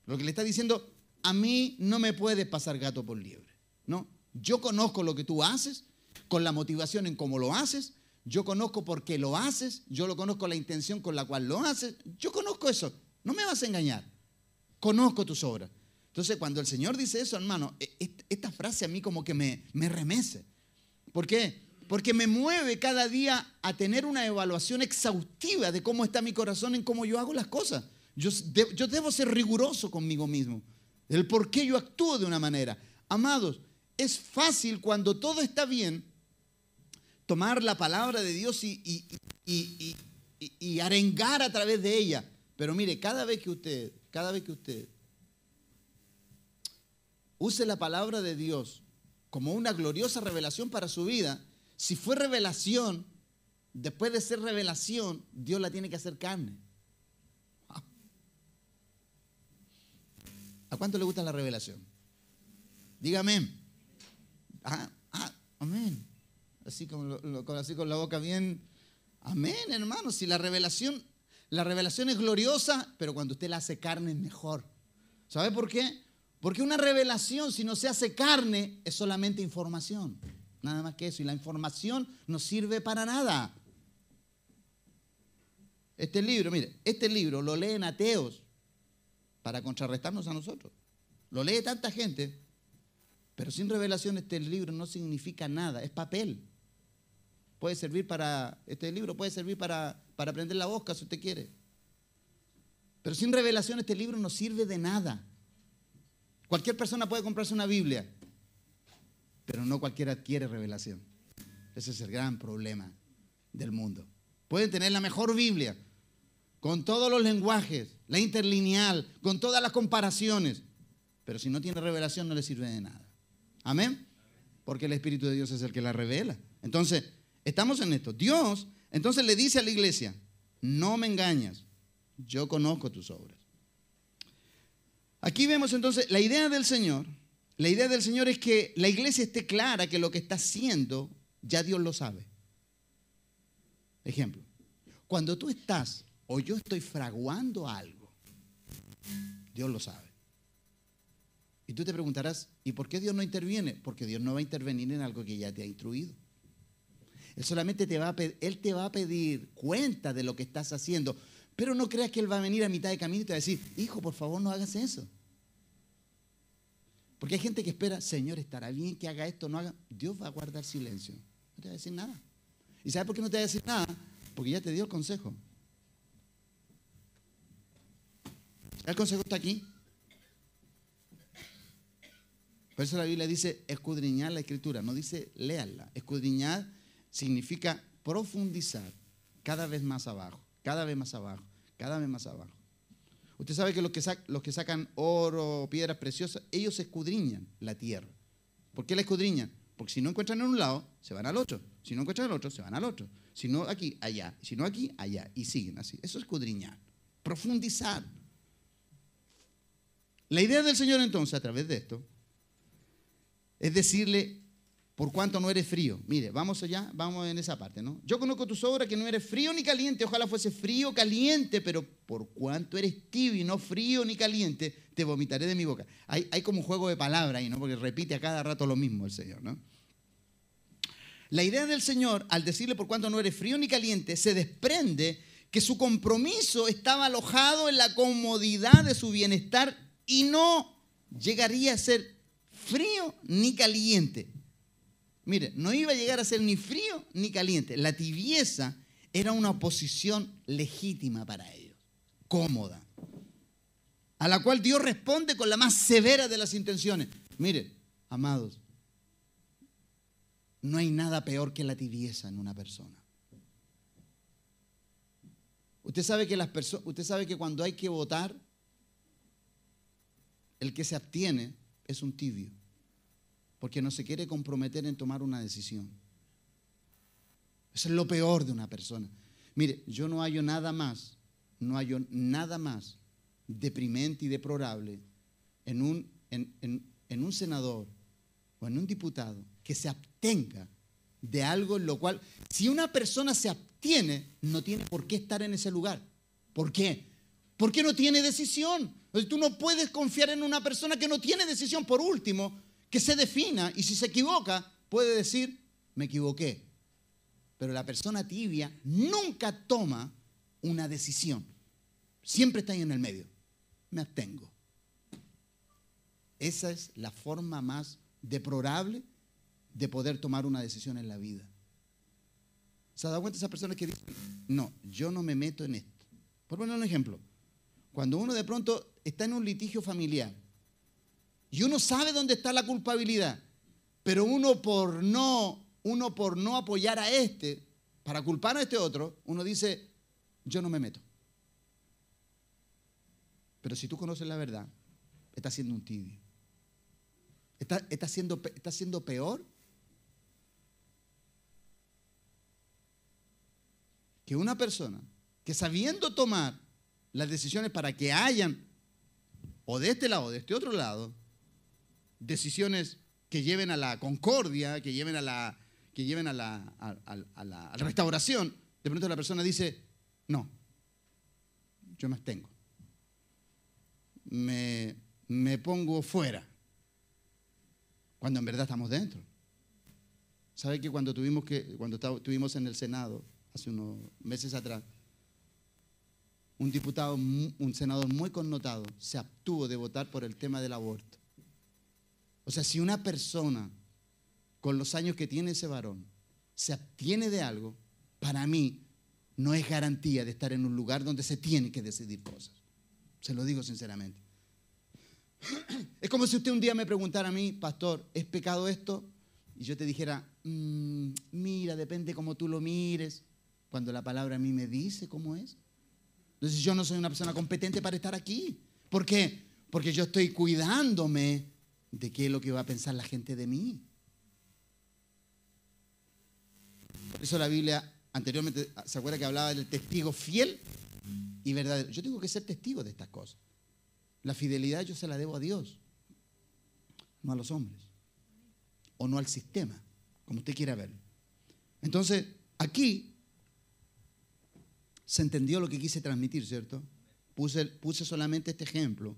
Lo que le está diciendo, a mí no me puedes pasar gato por liebre. No, yo conozco lo que tú haces, con la motivación en cómo lo haces, yo conozco por qué lo haces, yo lo conozco la intención con la cual lo haces, yo conozco eso, no me vas a engañar. Conozco tus obras. Entonces, cuando el Señor dice eso, hermano, e, esta frase a mí como que me, me remece. ¿Por qué? Porque me mueve cada día a tener una evaluación exhaustiva de cómo está mi corazón en cómo yo hago las cosas. Yo, yo debo ser riguroso conmigo mismo, el por qué yo actúo de una manera. Amados, es fácil cuando todo está bien tomar la palabra de Dios y, y, arengar a través de ella. Pero mire, cada vez que usted, cada vez que usted use la palabra de Dios como una gloriosa revelación para su vida, si fue revelación, después de ser revelación, Dios la tiene que hacer carne. ¿A cuánto le gusta la revelación? Dígame. Ah, ah, amén. Así, con la boca bien. Amén, hermano. Si la revelación, la revelación es gloriosa, pero cuando usted la hace carne es mejor. ¿Sabe por qué? Porque una revelación, si no se hace carne, es solamente información. Nada más que eso. Y la información no sirve para nada. Este libro, mire, este libro lo leen ateos para contrarrestarnos a nosotros. Lo lee tanta gente, pero sin revelación este libro no significa nada, es papel. Puede servir para, este libro puede servir para, para aprender la bosca si usted quiere. Pero sin revelación este libro no sirve de nada. Cualquier persona puede comprarse una Biblia, pero no cualquiera adquiere revelación. Ese es el gran problema del mundo. Pueden tener la mejor Biblia, con todos los lenguajes, la interlineal, con todas las comparaciones, pero si no tiene revelación no le sirve de nada. Amén. Porque el Espíritu de Dios es el que la revela. Entonces, estamos en esto. Dios, entonces le dice a la iglesia, no me engañas, yo conozco tus obras. Aquí vemos entonces la idea del Señor. La idea del Señor es que la iglesia esté clara que lo que está haciendo ya Dios lo sabe. Ejemplo, cuando tú estás o yo estoy fraguando algo, Dios lo sabe. Y tú te preguntarás, ¿y por qué Dios no interviene? Porque Dios no va a intervenir en algo que ya te ha instruido. Él solamente te va a, Él te va a pedir cuenta de lo que estás haciendo. Pero no creas que Él va a venir a mitad de camino y te va a decir, hijo, por favor no hagas eso. Porque hay gente que espera, Señor, estará bien que haga esto, no haga. Dios va a guardar silencio. No te va a decir nada. ¿Y sabes por qué no te va a decir nada? Porque ya te dio el consejo. El consejo está aquí. Por eso la Biblia dice escudriñar la escritura, no dice leerla. Escudriñar significa profundizar cada vez más abajo, cada vez más abajo cada vez más abajo. Usted sabe que los que, los que sacan oro, piedras preciosas, ellos escudriñan la tierra. ¿Por qué la escudriñan? Porque si no encuentran en un lado, se van al otro. Si no encuentran en el otro, se van al otro. Si no aquí, allá. Si no aquí, allá. Y siguen así. Eso es escudriñar. Profundizar. La idea del Señor entonces, a través de esto, es decirle por cuanto no eres frío. Mire, vamos allá, vamos en esa parte, ¿no? Yo conozco tu sobra que no eres frío ni caliente, ojalá fuese frío caliente, pero por cuanto eres tibio y no frío ni caliente, te vomitaré de mi boca. Hay, como un juego de palabras ahí, ¿no? Porque repite a cada rato lo mismo el Señor, ¿no? La idea del Señor, al decirle por cuanto no eres frío ni caliente, se desprende que su compromiso estaba alojado en la comodidad de su bienestar y no llegaría a ser frío ni caliente. Mire, no iba a llegar a ser ni frío ni caliente. La tibieza era una oposición legítima para ellos, cómoda, a la cual Dios responde con la más severa de las intenciones. Mire, amados, no hay nada peor que la tibieza en una persona. Usted sabe que las personas, usted sabe que cuando hay que votar, el que se abstiene es un tibio porque no se quiere comprometer en tomar una decisión. Eso es lo peor de una persona. Mire, yo no hallo nada más, no hallo nada más deprimente y deplorable en un, en, un senador o en un diputado que se abstenga de algo en lo cual, si una persona se abstiene, no tiene por qué estar en ese lugar. ¿Por qué? Porque no tiene decisión. Tú no puedes confiar en una persona que no tiene decisión. Por último, que se defina y si se equivoca puede decir, me equivoqué. Pero la persona tibia nunca toma una decisión. Siempre está ahí en el medio. Me abstengo. Esa es la forma más deplorable de poder tomar una decisión en la vida. ¿Se ha dado cuenta esas personas que dicen, no, yo no me meto en esto? Por poner un ejemplo, cuando uno de pronto está en un litigio familiar y uno sabe dónde está la culpabilidad, pero uno por no, uno por no apoyar a este, para culpar a este otro, uno dice, yo no me meto. Pero si tú conoces la verdad, está siendo un tibio. está está siendo peor que una persona que sabiendo tomar las decisiones para que hayan o de este lado o de este otro lado, decisiones que lleven a la concordia, que lleven a la, que lleven a la, restauración, de pronto la persona dice, no, yo me abstengo. Me, pongo fuera, cuando en verdad estamos dentro. ¿Sabe que cuando tuvimos que cuando estuvimos en el Senado hace unos meses atrás, un diputado, un senador muy connotado, se abstuvo de votar por el tema del aborto. O sea, si una persona con los años que tiene ese varón se abstiene de algo, para mí no es garantía de estar en un lugar donde se tiene que decidir cosas. Se lo digo sinceramente. *clears throat* Es como si usted un día me preguntara a mí, pastor, ¿es pecado esto? Y yo te dijera, mm, mira, depende cómo tú lo mires, cuando la palabra a mí me dice cómo es. Entonces yo no soy una persona competente para estar aquí. ¿Por qué? Porque yo estoy cuidándome de qué es lo que va a pensar la gente de mí. Por eso la Biblia anteriormente, ¿se acuerda que hablaba del testigo fiel y verdadero? Yo tengo que ser testigo de estas cosas. La fidelidad yo se la debo a Dios, no a los hombres, o no al sistema, como usted quiera ver. Entonces, aquí se entendió lo que quise transmitir, ¿cierto? Puse, puse solamente este ejemplo,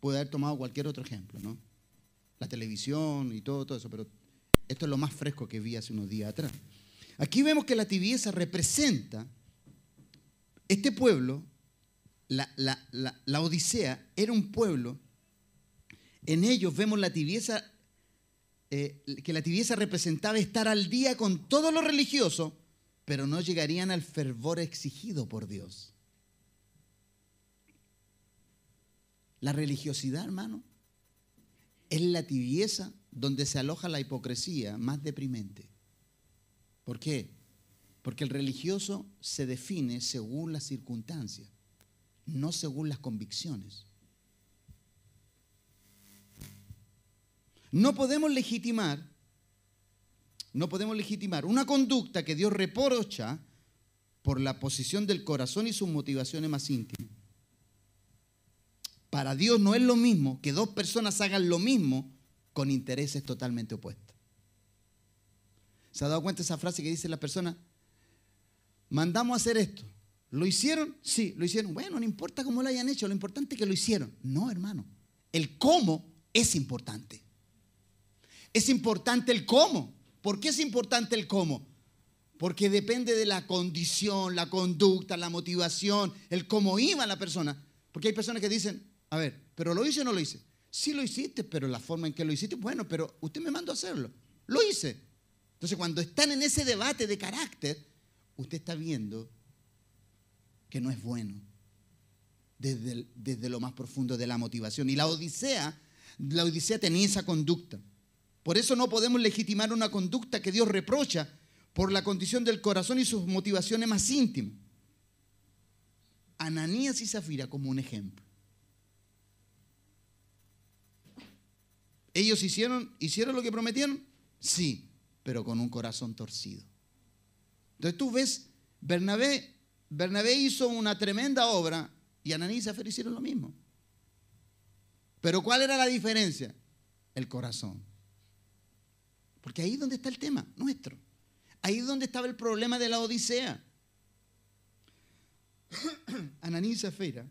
puede haber tomado cualquier otro ejemplo, ¿no? la televisión y todo, todo eso, pero esto es lo más fresco que vi hace unos días atrás. Aquí vemos que la tibieza representa este pueblo, la, Odisea era un pueblo, en ellos vemos la tibieza, eh, que la tibieza representaba estar al día con todo lo religioso, pero no llegarían al fervor exigido por Dios. La religiosidad, hermano, es la tibieza donde se aloja la hipocresía más deprimente. ¿Por qué? Porque el religioso se define según las circunstancias, no según las convicciones. No podemos legitimar, no podemos legitimar una conducta que Dios reprocha por la posición del corazón y sus motivaciones más íntimas. Para Dios no es lo mismo que dos personas hagan lo mismo con intereses totalmente opuestos. ¿Se ha dado cuenta esa frase que dice la persona? Mandamos a hacer esto. ¿Lo hicieron? Sí, lo hicieron. Bueno, no importa cómo lo hayan hecho, lo importante es que lo hicieron. No, hermano. El cómo es importante. Es importante el cómo. ¿Por qué es importante el cómo? Porque depende de la condición, la conducta, la motivación, el cómo iba la persona. Porque hay personas que dicen, a ver, ¿pero lo hice o no lo hice? Sí lo hiciste, pero la forma en que lo hiciste, bueno, pero usted me mandó a hacerlo. Lo hice. Entonces, cuando están en ese debate de carácter, usted está viendo que no es bueno desde, desde lo más profundo de la motivación. Y la Odisea, la Odisea tenía esa conducta. Por eso no podemos legitimar una conducta que Dios reprocha por la condición del corazón y sus motivaciones más íntimas. Ananías y Zafira como un ejemplo. ¿Ellos hicieron, hicieron lo que prometieron? Sí, pero con un corazón torcido. Entonces tú ves, Bernabé, Bernabé hizo una tremenda obra y Ananí y Zafira hicieron lo mismo. Pero ¿cuál era la diferencia? El corazón. Porque ahí es donde está el tema nuestro. Ahí es donde estaba el problema de la Odisea. *coughs* Ananí y Zafira,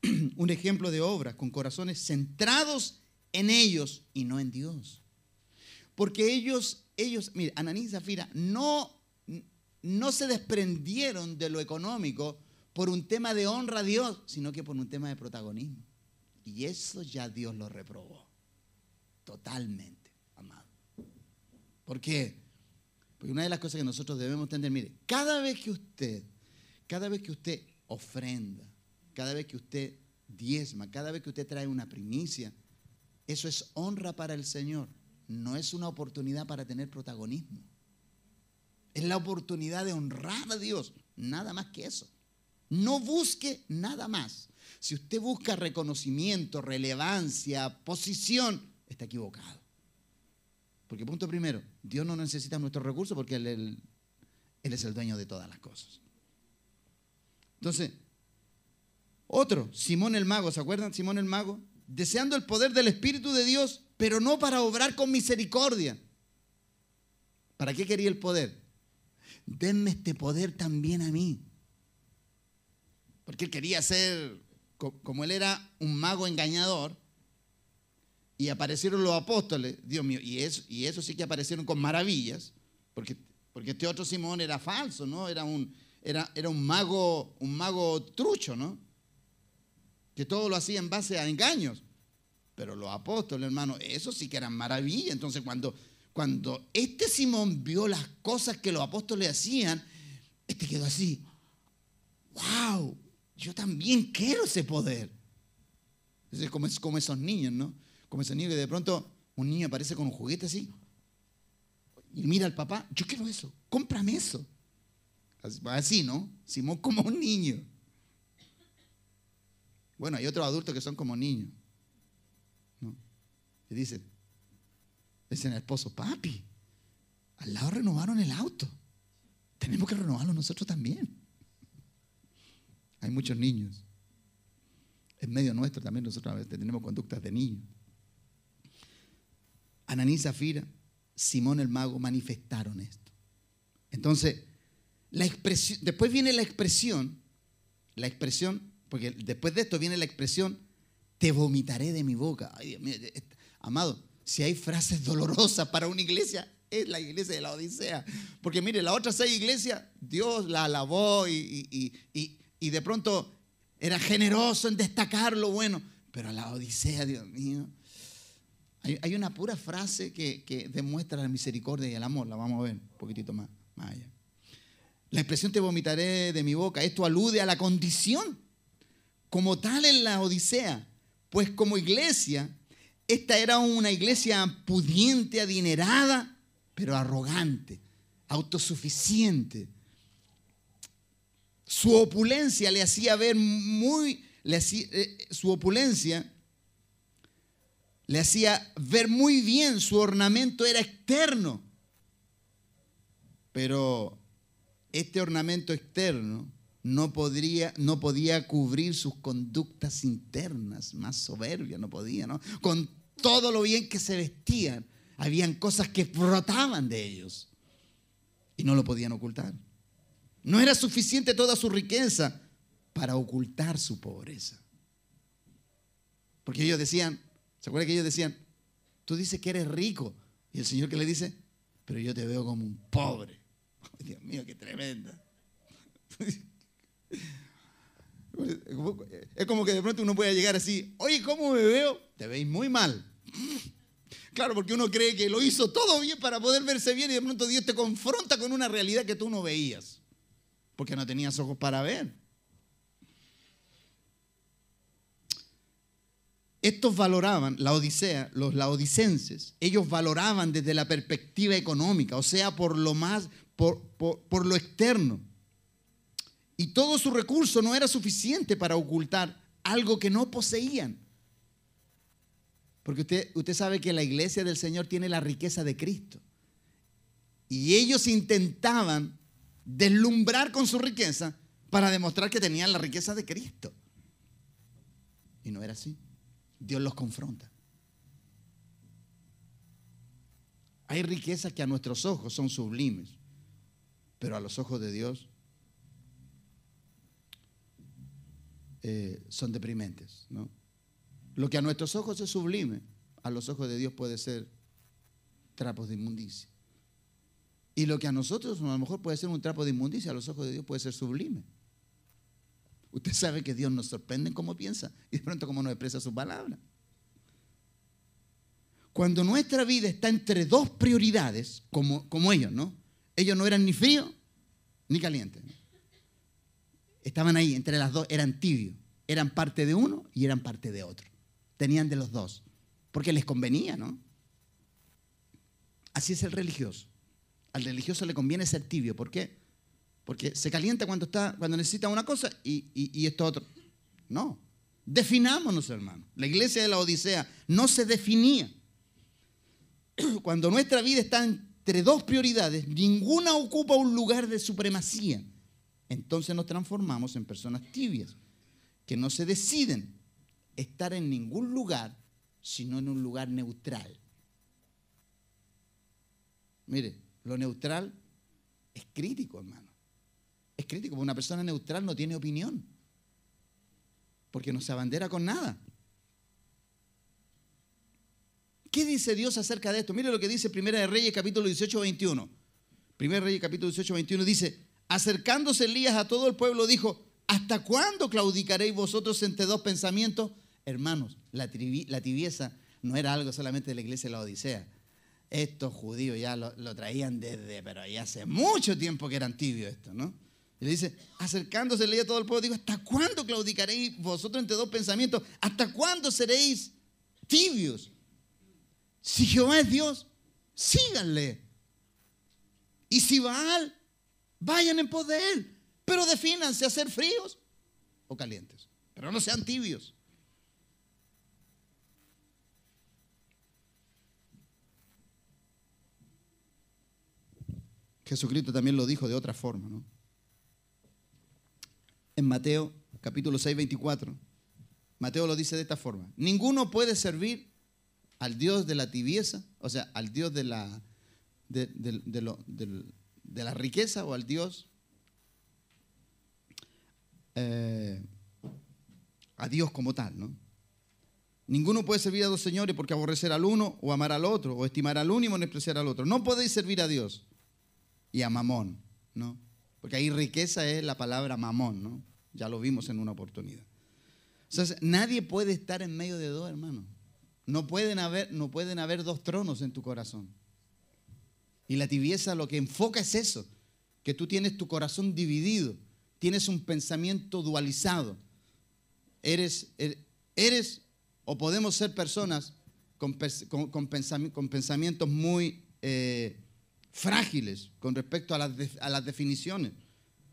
*coughs* un ejemplo de obras con corazones centrados en ellos y no en Dios. Porque ellos, ellos, mire, Ananí y Zafira no, no se desprendieron de lo económico por un tema de honra a Dios, sino que por un tema de protagonismo. Y eso ya Dios lo reprobó. Totalmente, amado. ¿Por qué? Porque una de las cosas que nosotros debemos entender, mire, cada vez que usted, cada vez que usted ofrenda, cada vez que usted diezma, cada vez que usted trae una primicia, eso es honra para el Señor. No es una oportunidad para tener protagonismo. Es la oportunidad de honrar a Dios. Nada más que eso. No busque nada más. Si usted busca reconocimiento, relevancia, posición, está equivocado. Porque punto primero, Dios no necesita nuestros recursos porque él, es el dueño de todas las cosas. Entonces, otro, Simón el Mago, ¿se acuerdan? Simón el Mago deseando el poder del Espíritu de Dios, pero no para obrar con misericordia. ¿Para qué quería el poder? Denme este poder también a mí. Porque él quería ser, como él era un mago engañador, y aparecieron los apóstoles, Dios mío, y eso, sí que aparecieron con maravillas, porque, este otro Simón era falso, ¿no? Era un, era un, mago, un mago trucho, ¿no? que todo lo hacía en base a engaños. Pero los apóstoles, hermano, eso sí que era maravilla. Entonces, cuando, cuando este Simón vio las cosas que los apóstoles hacían, este quedó así. ¡Wow! Yo también quiero ese poder. Es como, es como esos niños, ¿no? Como esos niños que de pronto un niño aparece con un juguete así y mira al papá, yo quiero eso, cómprame eso. Así, ¿no? Simón como un niño. Bueno, hay otros adultos que son como niños. ¿no? Y dicen, dicen al esposo, papi, al lado renovaron el auto. Tenemos que renovarlo nosotros también. Hay muchos niños. En medio nuestro también nosotros tenemos conductas de niños. Ananí Zafira, Simón el mago manifestaron esto. Entonces, la expresión, después viene la expresión, la expresión porque después de esto viene la expresión, te vomitaré de mi boca. Eh, eh, amado, si hay frases dolorosas para una iglesia, es la iglesia de la Odisea. Porque mire, las otras seis iglesias, Dios la alabó y, y, de pronto era generoso en destacar lo bueno. Pero la Odisea, Dios mío, hay, una pura frase que, demuestra la misericordia y el amor. La vamos a ver un poquitito más allá. La expresión te vomitaré de mi boca, esto alude a la condición como tal en la Odisea, pues como iglesia, esta era una iglesia pudiente, adinerada, pero arrogante, autosuficiente. Su opulencia le hacía ver muy, eh, su opulencia le hacía ver muy bien, su ornamento era externo, pero este ornamento externo no, podría, no podía cubrir sus conductas internas, más soberbia, no podía, ¿no? Con todo lo bien que se vestían, habían cosas que brotaban de ellos y no lo podían ocultar. No era suficiente toda su riqueza para ocultar su pobreza. Porque ellos decían, ¿se acuerdan que ellos decían? Tú dices que eres rico. Y el Señor que le dice, pero yo te veo como un pobre. *laughs* Dios mío, qué tremenda. Es como que de pronto uno puede llegar así, oye, ¿cómo me veo? Te veis muy mal. Claro, porque uno cree que lo hizo todo bien para poder verse bien y de pronto Dios te confronta con una realidad que tú no veías, porque no tenías ojos para ver. Estos valoraban, la Odisea, los laodicenses, ellos valoraban desde la perspectiva económica, o sea, por lo más, por, por, por lo externo. Y todo su recurso no era suficiente para ocultar algo que no poseían. Porque usted, usted sabe que la iglesia del Señor tiene la riqueza de Cristo. Y ellos intentaban deslumbrar con su riqueza para demostrar que tenían la riqueza de Cristo. Y no era así. Dios los confronta. Hay riquezas que a nuestros ojos son sublimes, pero a los ojos de Dios Eh, son deprimentes. Lo que a nuestros ojos es sublime, a los ojos de Dios puede ser trapos de inmundicia. Y lo que a nosotros a lo mejor puede ser un trapo de inmundicia, a los ojos de Dios puede ser sublime. Usted sabe que Dios nos sorprende en cómo piensa y de pronto cómo nos expresa su palabra. Cuando nuestra vida está entre dos prioridades, como, como ellos, ¿no? Ellos no eran ni frío ni caliente. Estaban ahí, entre las dos, eran tibios. Eran parte de uno y eran parte de otro. Tenían de los dos, porque les convenía, ¿no? Así es el religioso. Al religioso le conviene ser tibio. ¿Por qué? Porque se calienta cuando, está, cuando necesita una cosa y, esto otro. No. Definámonos, hermano. La iglesia de la Odisea no se definía. *clears throat* Cuando nuestra vida está entre dos prioridades, ninguna ocupa un lugar de supremacía entonces nos transformamos en personas tibias, que no se deciden estar en ningún lugar, sino en un lugar neutral. Mire, lo neutral es crítico, hermano. Es crítico, porque una persona neutral no tiene opinión, porque no se abandera con nada. ¿Qué dice Dios acerca de esto? Mire lo que dice Primera de Reyes capítulo 18, 21. Primera de Reyes capítulo 18, 21 dice, Acercándose Elías a todo el pueblo, dijo, ¿hasta cuándo claudicaréis vosotros entre dos pensamientos? Hermanos, la, tibieza no era algo solamente de la iglesia de la Odisea. Estos judíos ya lo, traían desde, pero ya hace mucho tiempo que eran tibios estos, ¿no? Y le dice, acercándose Elías a todo el pueblo, dijo, ¿hasta cuándo claudicaréis vosotros entre dos pensamientos? ¿Hasta cuándo seréis tibios? Si Jehová es Dios, síganle. Y si Baal Vayan en pos de Él, pero definanse a ser fríos o calientes, pero no sean tibios. Jesucristo también lo dijo de otra forma, ¿no? En Mateo capítulo 6, 24, Mateo lo dice de esta forma, ninguno puede servir al Dios de la tibieza, o sea, al Dios de la, de la riqueza o al Dios, eh, a Dios como tal, ¿no? Ninguno puede servir a dos señores porque aborrecer al uno o amar al otro, o estimar al uno y menospreciar al otro. No podéis servir a Dios y a mamón, ¿no? Porque ahí riqueza es la palabra mamón, ¿no? Ya lo vimos en una oportunidad. sea, nadie puede estar en medio de dos, hermano. No pueden haber, no pueden haber dos tronos en tu corazón. Y la tibieza lo que enfoca es eso, que tú tienes tu corazón dividido, tienes un pensamiento dualizado. Eres, er, eres o podemos ser personas con, con, pensamientos muy eh, frágiles con respecto a las, a las definiciones.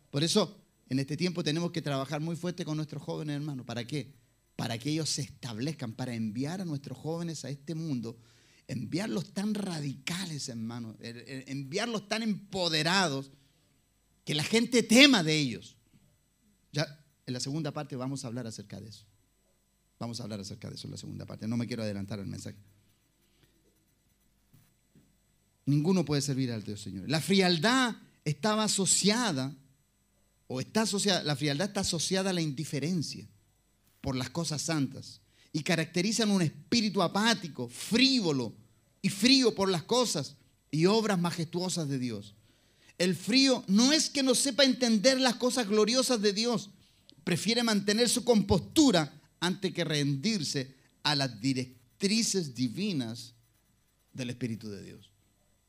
Por eso, en este tiempo tenemos que trabajar muy fuerte con nuestros jóvenes, hermanos. ¿Para qué? Para que ellos se establezcan, para enviar a nuestros jóvenes a este mundo enviarlos tan radicales, hermano, e, e, enviarlos tan empoderados que la gente tema de ellos. Ya en la segunda parte vamos a hablar acerca de eso. Vamos a hablar acerca de eso en la segunda parte. No me quiero adelantar al mensaje. Ninguno puede servir al Dios Señor. La frialdad estaba asociada, o está asociada, la frialdad está asociada a la indiferencia por las cosas santas y caracterizan un espíritu apático, frívolo y frío por las cosas y obras majestuosas de Dios. El frío no es que no sepa entender las cosas gloriosas de Dios, prefiere mantener su compostura antes que rendirse a las directrices divinas del Espíritu de Dios.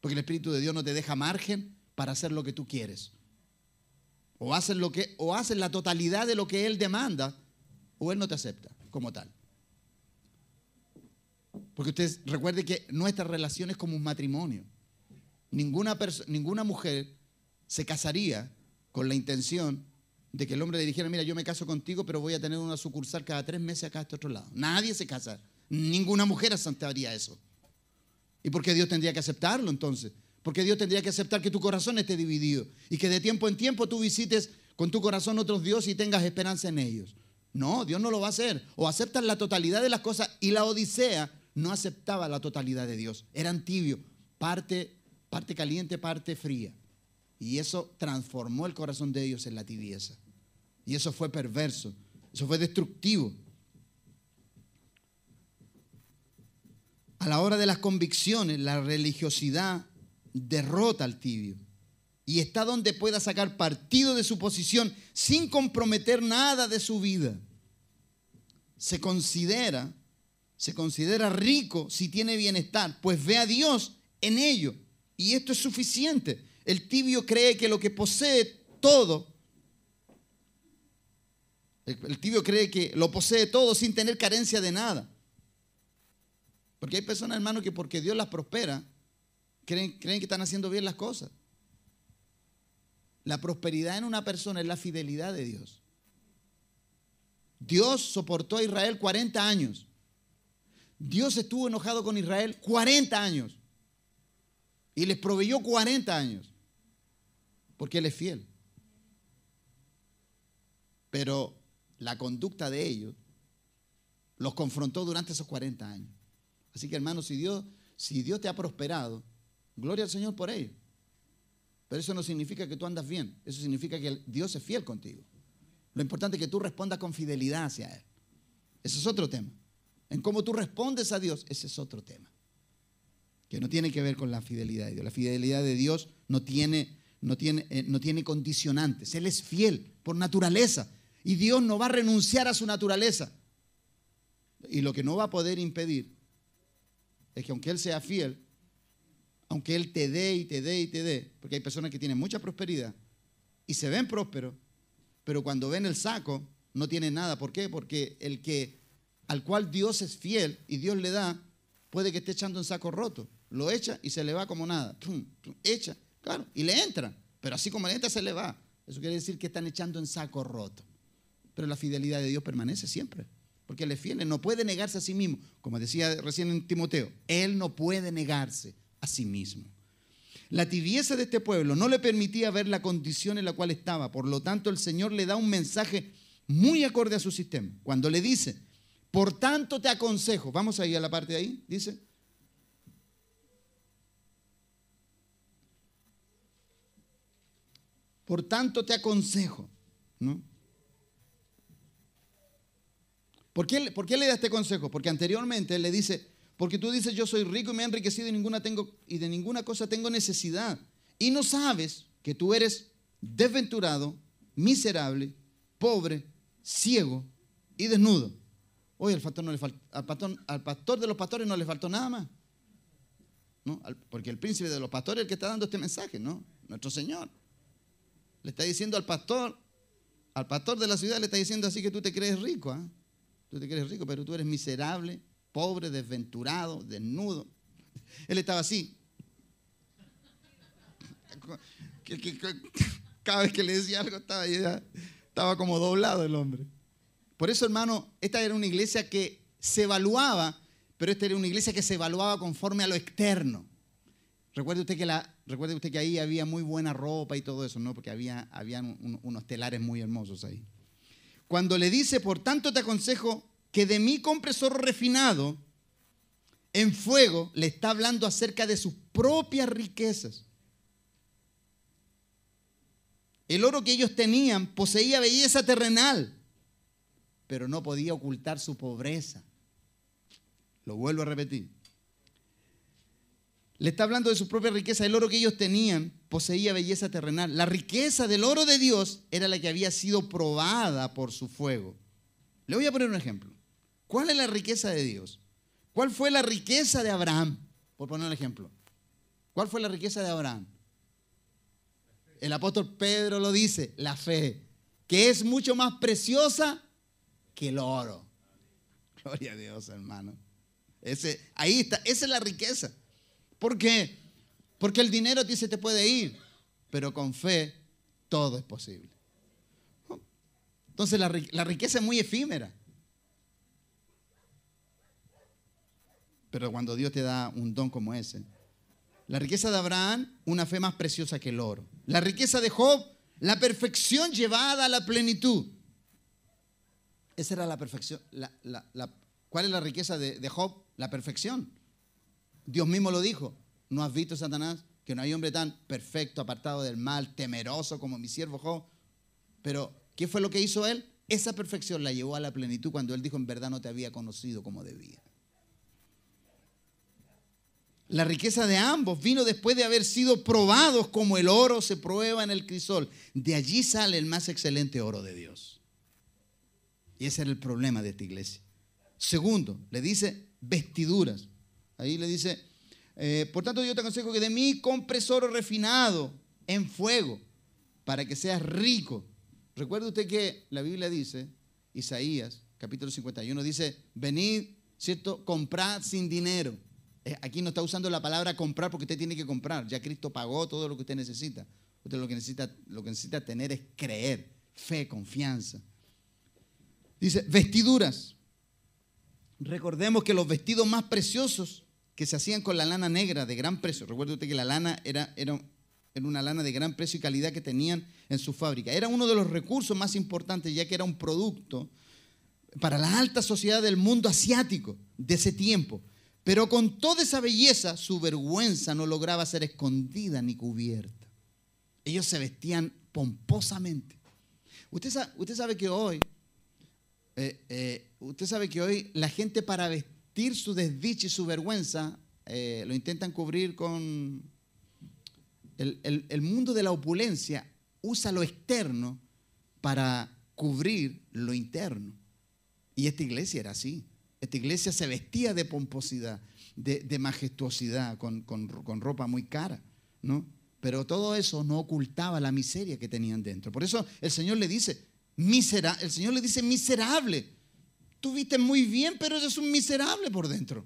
Porque el Espíritu de Dios no te deja margen para hacer lo que tú quieres. O haces, lo que, o haces la totalidad de lo que Él demanda, o Él no te acepta como tal. Porque ustedes recuerden que nuestra relación es como un matrimonio. Ninguna, ninguna mujer se casaría con la intención de que el hombre le dijera, mira, yo me caso contigo, pero voy a tener una sucursal cada tres meses acá a este otro lado. Nadie se casa. Ninguna mujer aceptaría eso. ¿Y por qué Dios tendría que aceptarlo entonces? Porque Dios tendría que aceptar que tu corazón esté dividido y que de tiempo en tiempo tú visites con tu corazón otros dioses y tengas esperanza en ellos. No, Dios no lo va a hacer. O aceptas la totalidad de las cosas y la odisea no aceptaba la totalidad de Dios. Eran tibios, parte, parte caliente, parte fría. Y eso transformó el corazón de ellos en la tibieza. Y eso fue perverso, eso fue destructivo. A la hora de las convicciones, la religiosidad derrota al tibio y está donde pueda sacar partido de su posición sin comprometer nada de su vida. Se considera se considera rico si tiene bienestar, pues ve a Dios en ello. Y esto es suficiente. El tibio cree que lo que posee todo, el, tibio cree que lo posee todo sin tener carencia de nada. Porque hay personas, hermanos que porque Dios las prospera, creen, creen que están haciendo bien las cosas. La prosperidad en una persona es la fidelidad de Dios. Dios soportó a Israel 40 años Dios estuvo enojado con Israel 40 años y les proveyó 40 años porque Él es fiel. Pero la conducta de ellos los confrontó durante esos 40 años. Así que hermanos, si Dios, si Dios te ha prosperado, gloria al Señor por ello. Pero eso no significa que tú andas bien, eso significa que Dios es fiel contigo. Lo importante es que tú respondas con fidelidad hacia Él. Ese es otro tema en cómo tú respondes a Dios, ese es otro tema, que no tiene que ver con la fidelidad de Dios. La fidelidad de Dios no tiene, no tiene, eh, no tiene condicionantes, Él es fiel por naturaleza y Dios no va a renunciar a su naturaleza. Y lo que no va a poder impedir es que aunque Él sea fiel, aunque Él te dé y te dé y te dé, porque hay personas que tienen mucha prosperidad y se ven prósperos, pero cuando ven el saco no tienen nada. ¿Por qué? Porque el que al cual Dios es fiel y Dios le da, puede que esté echando un saco roto. Lo echa y se le va como nada. echa, claro, y le entra. Pero así como le entra, se le va. Eso quiere decir que están echando en saco roto. Pero la fidelidad de Dios permanece siempre. Porque Él es fiel, Él no puede negarse a sí mismo. Como decía recién en Timoteo, Él no puede negarse a sí mismo. La tibieza de este pueblo no le permitía ver la condición en la cual estaba. Por lo tanto, el Señor le da un mensaje muy acorde a su sistema. Cuando le dice, por tanto te aconsejo, vamos ahí a la parte de ahí, dice. Por tanto te aconsejo, ¿no? ¿Por qué, le da este consejo? Porque anteriormente le dice, porque tú dices yo soy rico y me he enriquecido y, ninguna tengo, y de ninguna cosa tengo necesidad. Y no sabes que tú eres desventurado, miserable, pobre, ciego y desnudo hoy al pastor, no le de los pastores no le faltó nada más. Porque el príncipe de los pastores es el que está dando este mensaje, ¿no? Nuestro Señor. Le está diciendo al pastor, al pastor de la ciudad le está diciendo así que tú te crees rico, ¿ah? Tú te crees rico, pero tú eres miserable, pobre, desventurado, desnudo. *laughs* Él estaba así. *laughs* *laughs* Cada vez que le decía algo estaba, estaba como doblado el hombre. Por eso, hermano, esta era una iglesia que se evaluaba, pero esta era una iglesia que se evaluaba conforme a lo externo. Recuerde usted que, ahí había muy buena ropa y todo eso, ¿no? Porque había, unos telares muy hermosos ahí. Cuando le dice, por tanto te aconsejo que de mí compres oro refinado en fuego, le está hablando acerca de sus propias riquezas. El oro que ellos tenían poseía belleza terrenal pero no podía ocultar su pobreza. Lo vuelvo a repetir. Le está hablando de su propia riqueza. El oro que ellos tenían poseía belleza terrenal. La riqueza del oro de Dios era la que había sido probada por su fuego. Le voy a poner un ejemplo. ¿Cuál es la riqueza de Dios? ¿Cuál fue la riqueza de Abraham? Por poner un ejemplo. ¿Cuál fue la riqueza de Abraham? El apóstol Pedro lo dice, la fe, que es mucho más preciosa que el oro. *laughs* Gloria a Dios, hermano. Ese, ahí está, esa es la riqueza. ¿Por qué? Porque el dinero dice te puede ir, pero con fe todo es posible. Entonces la, la riqueza es muy efímera. Pero cuando Dios te da un don como ese, la riqueza de Abraham, una fe más preciosa que el oro. La riqueza de Job, la perfección llevada a la plenitud. Esa era la perfección. La, ¿Cuál es la riqueza de Job? La perfección. Dios mismo lo dijo. ¿No has visto, Satanás, que no hay hombre tan perfecto, apartado del mal, temeroso como mi siervo Job? Pero, ¿qué fue lo que hizo él? Esa perfección la llevó a la plenitud cuando él dijo, en verdad no te había conocido como debía. La riqueza de ambos vino después de haber sido probados como el oro se prueba en el crisol. De allí sale el más excelente oro de Dios. Y ese era el problema de esta iglesia. Segundo, le dice vestiduras. Ahí le dice, eh, por tanto yo te aconsejo que de mí compres oro refinado en fuego para que seas rico. Recuerde usted que la Biblia dice, Isaías capítulo 51 dice, venid, ¿cierto? Comprad sin dinero. Eh, aquí no está usando la palabra comprar porque usted tiene que comprar. Ya Cristo pagó todo lo que usted necesita. Usted lo que necesita, lo que necesita tener es creer, fe, confianza. Dice, vestiduras. Recordemos que los vestidos más preciosos que se hacían con la lana negra de gran precio, recuerde usted que la lana era, era, una lana de gran precio y calidad que tenían en su fábrica. Era uno de los recursos más importantes ya que era un producto para la alta sociedad del mundo asiático de ese tiempo. Pero con toda esa belleza, su vergüenza no lograba ser escondida ni cubierta. Ellos se vestían pomposamente. usted sabe que hoy eh, eh, usted sabe que hoy la gente para vestir su desdicha y su vergüenza eh, lo intentan cubrir con el, mundo de la opulencia, usa lo externo para cubrir lo interno. Y esta iglesia era así. Esta iglesia se vestía de pomposidad, de, majestuosidad, con, con, ropa muy cara, ¿no? Pero todo eso no ocultaba la miseria que tenían dentro. Por eso el Señor le dice, el Señor le dice miserable. Tú viste muy bien, pero eres un miserable por dentro.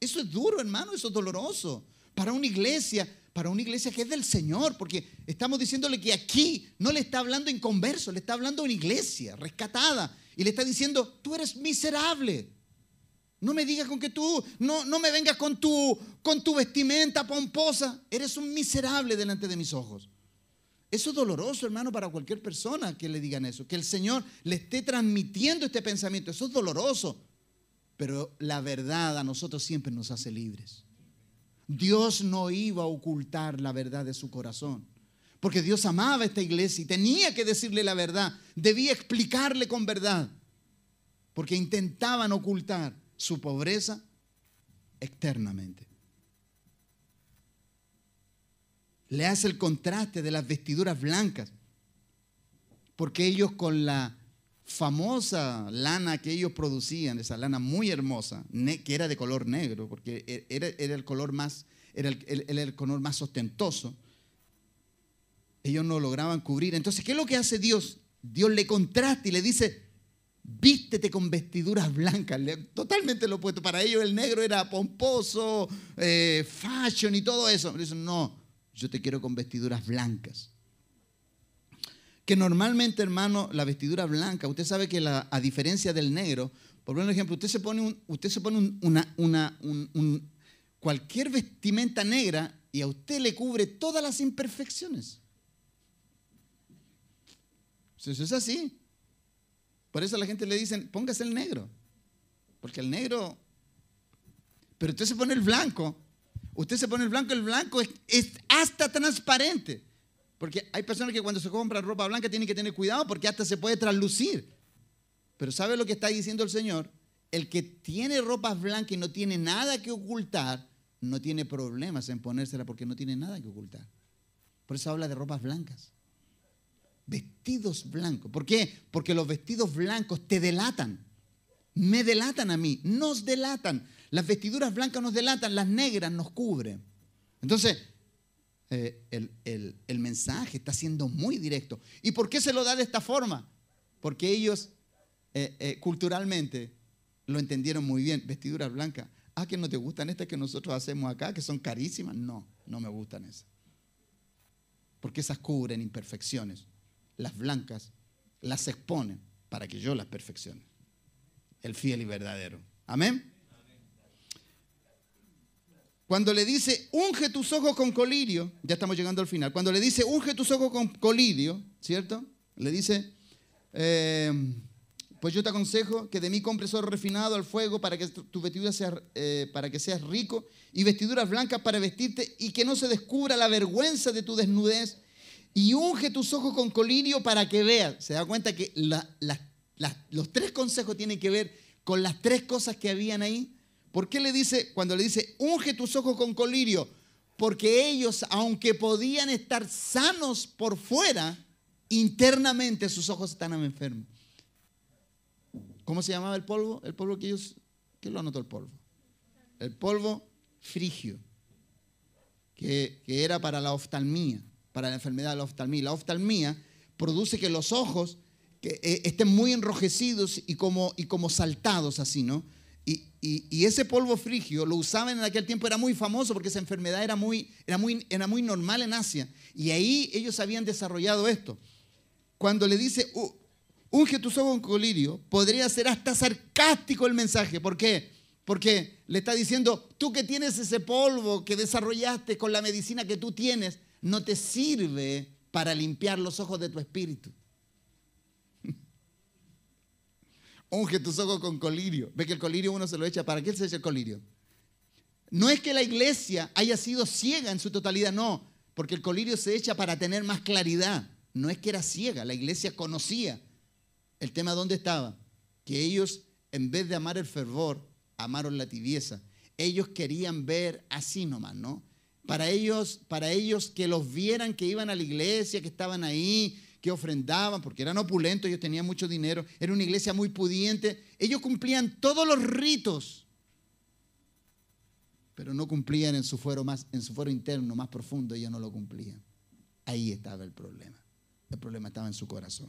Eso es duro, hermano, eso es doloroso. Para una iglesia, para una iglesia que es del Señor, porque estamos diciéndole que aquí no le está hablando en converso, le está hablando en una iglesia rescatada y le está diciendo, tú eres miserable. No me digas con que tú, no, no me vengas con tu, con tu vestimenta pomposa, eres un miserable delante de mis ojos. Eso es doloroso, hermano, para cualquier persona que le digan eso, que el Señor le esté transmitiendo este pensamiento. Eso es doloroso. Pero la verdad a nosotros siempre nos hace libres. Dios no iba a ocultar la verdad de su corazón, porque Dios amaba a esta iglesia y tenía que decirle la verdad, debía explicarle con verdad, porque intentaban ocultar su pobreza externamente. Le hace el contraste de las vestiduras blancas, porque ellos con la famosa lana que ellos producían, esa lana muy hermosa, que era de color negro, porque e, era, el color más, era el, color más ostentoso, ellos no lograban cubrir. Entonces, ¿qué es lo que hace Dios? Dios le contrasta y le dice, vístete con vestiduras blancas, totalmente lo opuesto. Para ellos el negro era pomposo, eh, fashion y todo eso. Dicen, eso no, yo te quiero con vestiduras blancas. Que normalmente, hermano, la vestidura blanca, usted sabe que a diferencia del negro, por ejemplo, usted se pone, usted se pone una, cualquier vestimenta negra y a usted le cubre todas las imperfecciones. Eso es así. Por eso la gente le dicen, póngase el negro. Porque el negro... Pero usted se pone el blanco Usted se pone el blanco, el blanco es, hasta transparente. Porque hay personas que cuando se compran ropa blanca tienen que tener cuidado porque hasta se puede traslucir. Pero ¿sabe lo que está diciendo el Señor? El que tiene ropa blanca y no tiene nada que ocultar, no tiene problemas en ponérsela porque no tiene nada que ocultar. Por eso habla de ropas blancas. Vestidos blancos. ¿Por qué? Porque los vestidos blancos te delatan. Me delatan a mí, nos delatan. Las vestiduras blancas nos delatan, las negras nos cubren. Entonces, eh, el, mensaje está siendo muy directo. ¿Y por qué se lo da de esta forma? Porque ellos eh, eh, culturalmente lo entendieron muy bien. Vestiduras blancas. Ah, que no te gustan estas que nosotros hacemos acá, que son carísimas. No, no me gustan esas. Porque esas cubren imperfecciones. Las blancas las exponen para que yo las perfeccione. El fiel y verdadero. Amén. Cuando le dice, unge tus ojos con colirio, ya estamos llegando al final, cuando le dice, unge tus ojos con colirio, ¿cierto? Le dice, em, pues yo te aconsejo que de mí compres oro refinado al fuego para que tu vestidura sea, eh, para que seas rico y vestiduras blancas para vestirte y que no se descubra la vergüenza de tu desnudez y unge tus ojos con colirio para que veas. Se da cuenta que los tres consejos tienen que ver con las tres cosas que habían ahí ¿Por qué le dice, cuando le dice, unge tus ojos con colirio? Porque ellos, aunque podían estar sanos por fuera, internamente sus ojos estaban enfermos. ¿Cómo se llamaba el polvo? El polvo que ellos, ¿qué lo anotó el polvo? El polvo frigio, que, era para la oftalmía, para la enfermedad de la oftalmía. La oftalmía produce que los ojos que, eh, estén muy enrojecidos y como, y como saltados así, ¿no? Y, ese polvo frigio lo usaban en aquel tiempo, era muy famoso porque esa enfermedad era muy, era, muy, era muy normal en Asia. Y ahí ellos habían desarrollado esto. Cuando le dice, unge tus ojos con colirio, podría ser hasta sarcástico el mensaje. ¿Por qué? Porque le está diciendo, tú que tienes ese polvo que desarrollaste con la medicina que tú tienes, no te sirve para limpiar los ojos de tu espíritu. unge tus ojos con colirio. Ve que el colirio uno se lo echa. ¿Para qué se echa el colirio? No es que la iglesia haya sido ciega en su totalidad, no, porque el colirio se echa para tener más claridad. No es que era ciega, la iglesia conocía el tema dónde estaba, que ellos en vez de amar el fervor, amaron la tibieza. Ellos querían ver así nomás, ¿no? Para ellos, para ellos que los vieran que iban a la iglesia, que estaban ahí, que ofrendaban, porque eran opulentos, ellos tenían mucho dinero, era una iglesia muy pudiente, ellos cumplían todos los ritos, pero no cumplían en su fuero, más, en su fuero interno más profundo, ellos no lo cumplían. Ahí estaba el problema, el problema estaba en su corazón.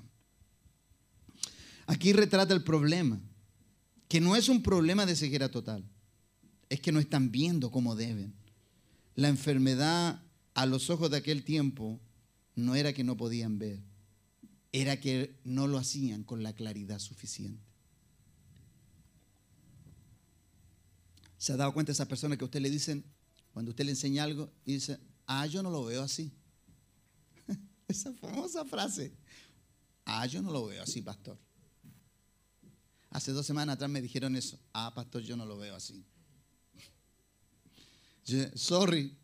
Aquí retrata el problema, que no es un problema de ceguera total, es que no están viendo como deben. La enfermedad a los ojos de aquel tiempo no era que no podían ver, era que no lo hacían con la claridad suficiente. ¿Se ha dado cuenta esa persona que a usted le dicen, cuando usted le enseña algo, y dice, ah, yo no lo veo así? *laughs* esa famosa frase, ah, yo no lo veo así, pastor. Hace dos semanas atrás me dijeron eso, ah, pastor, yo no lo veo así. *laughs* Yo, sorry,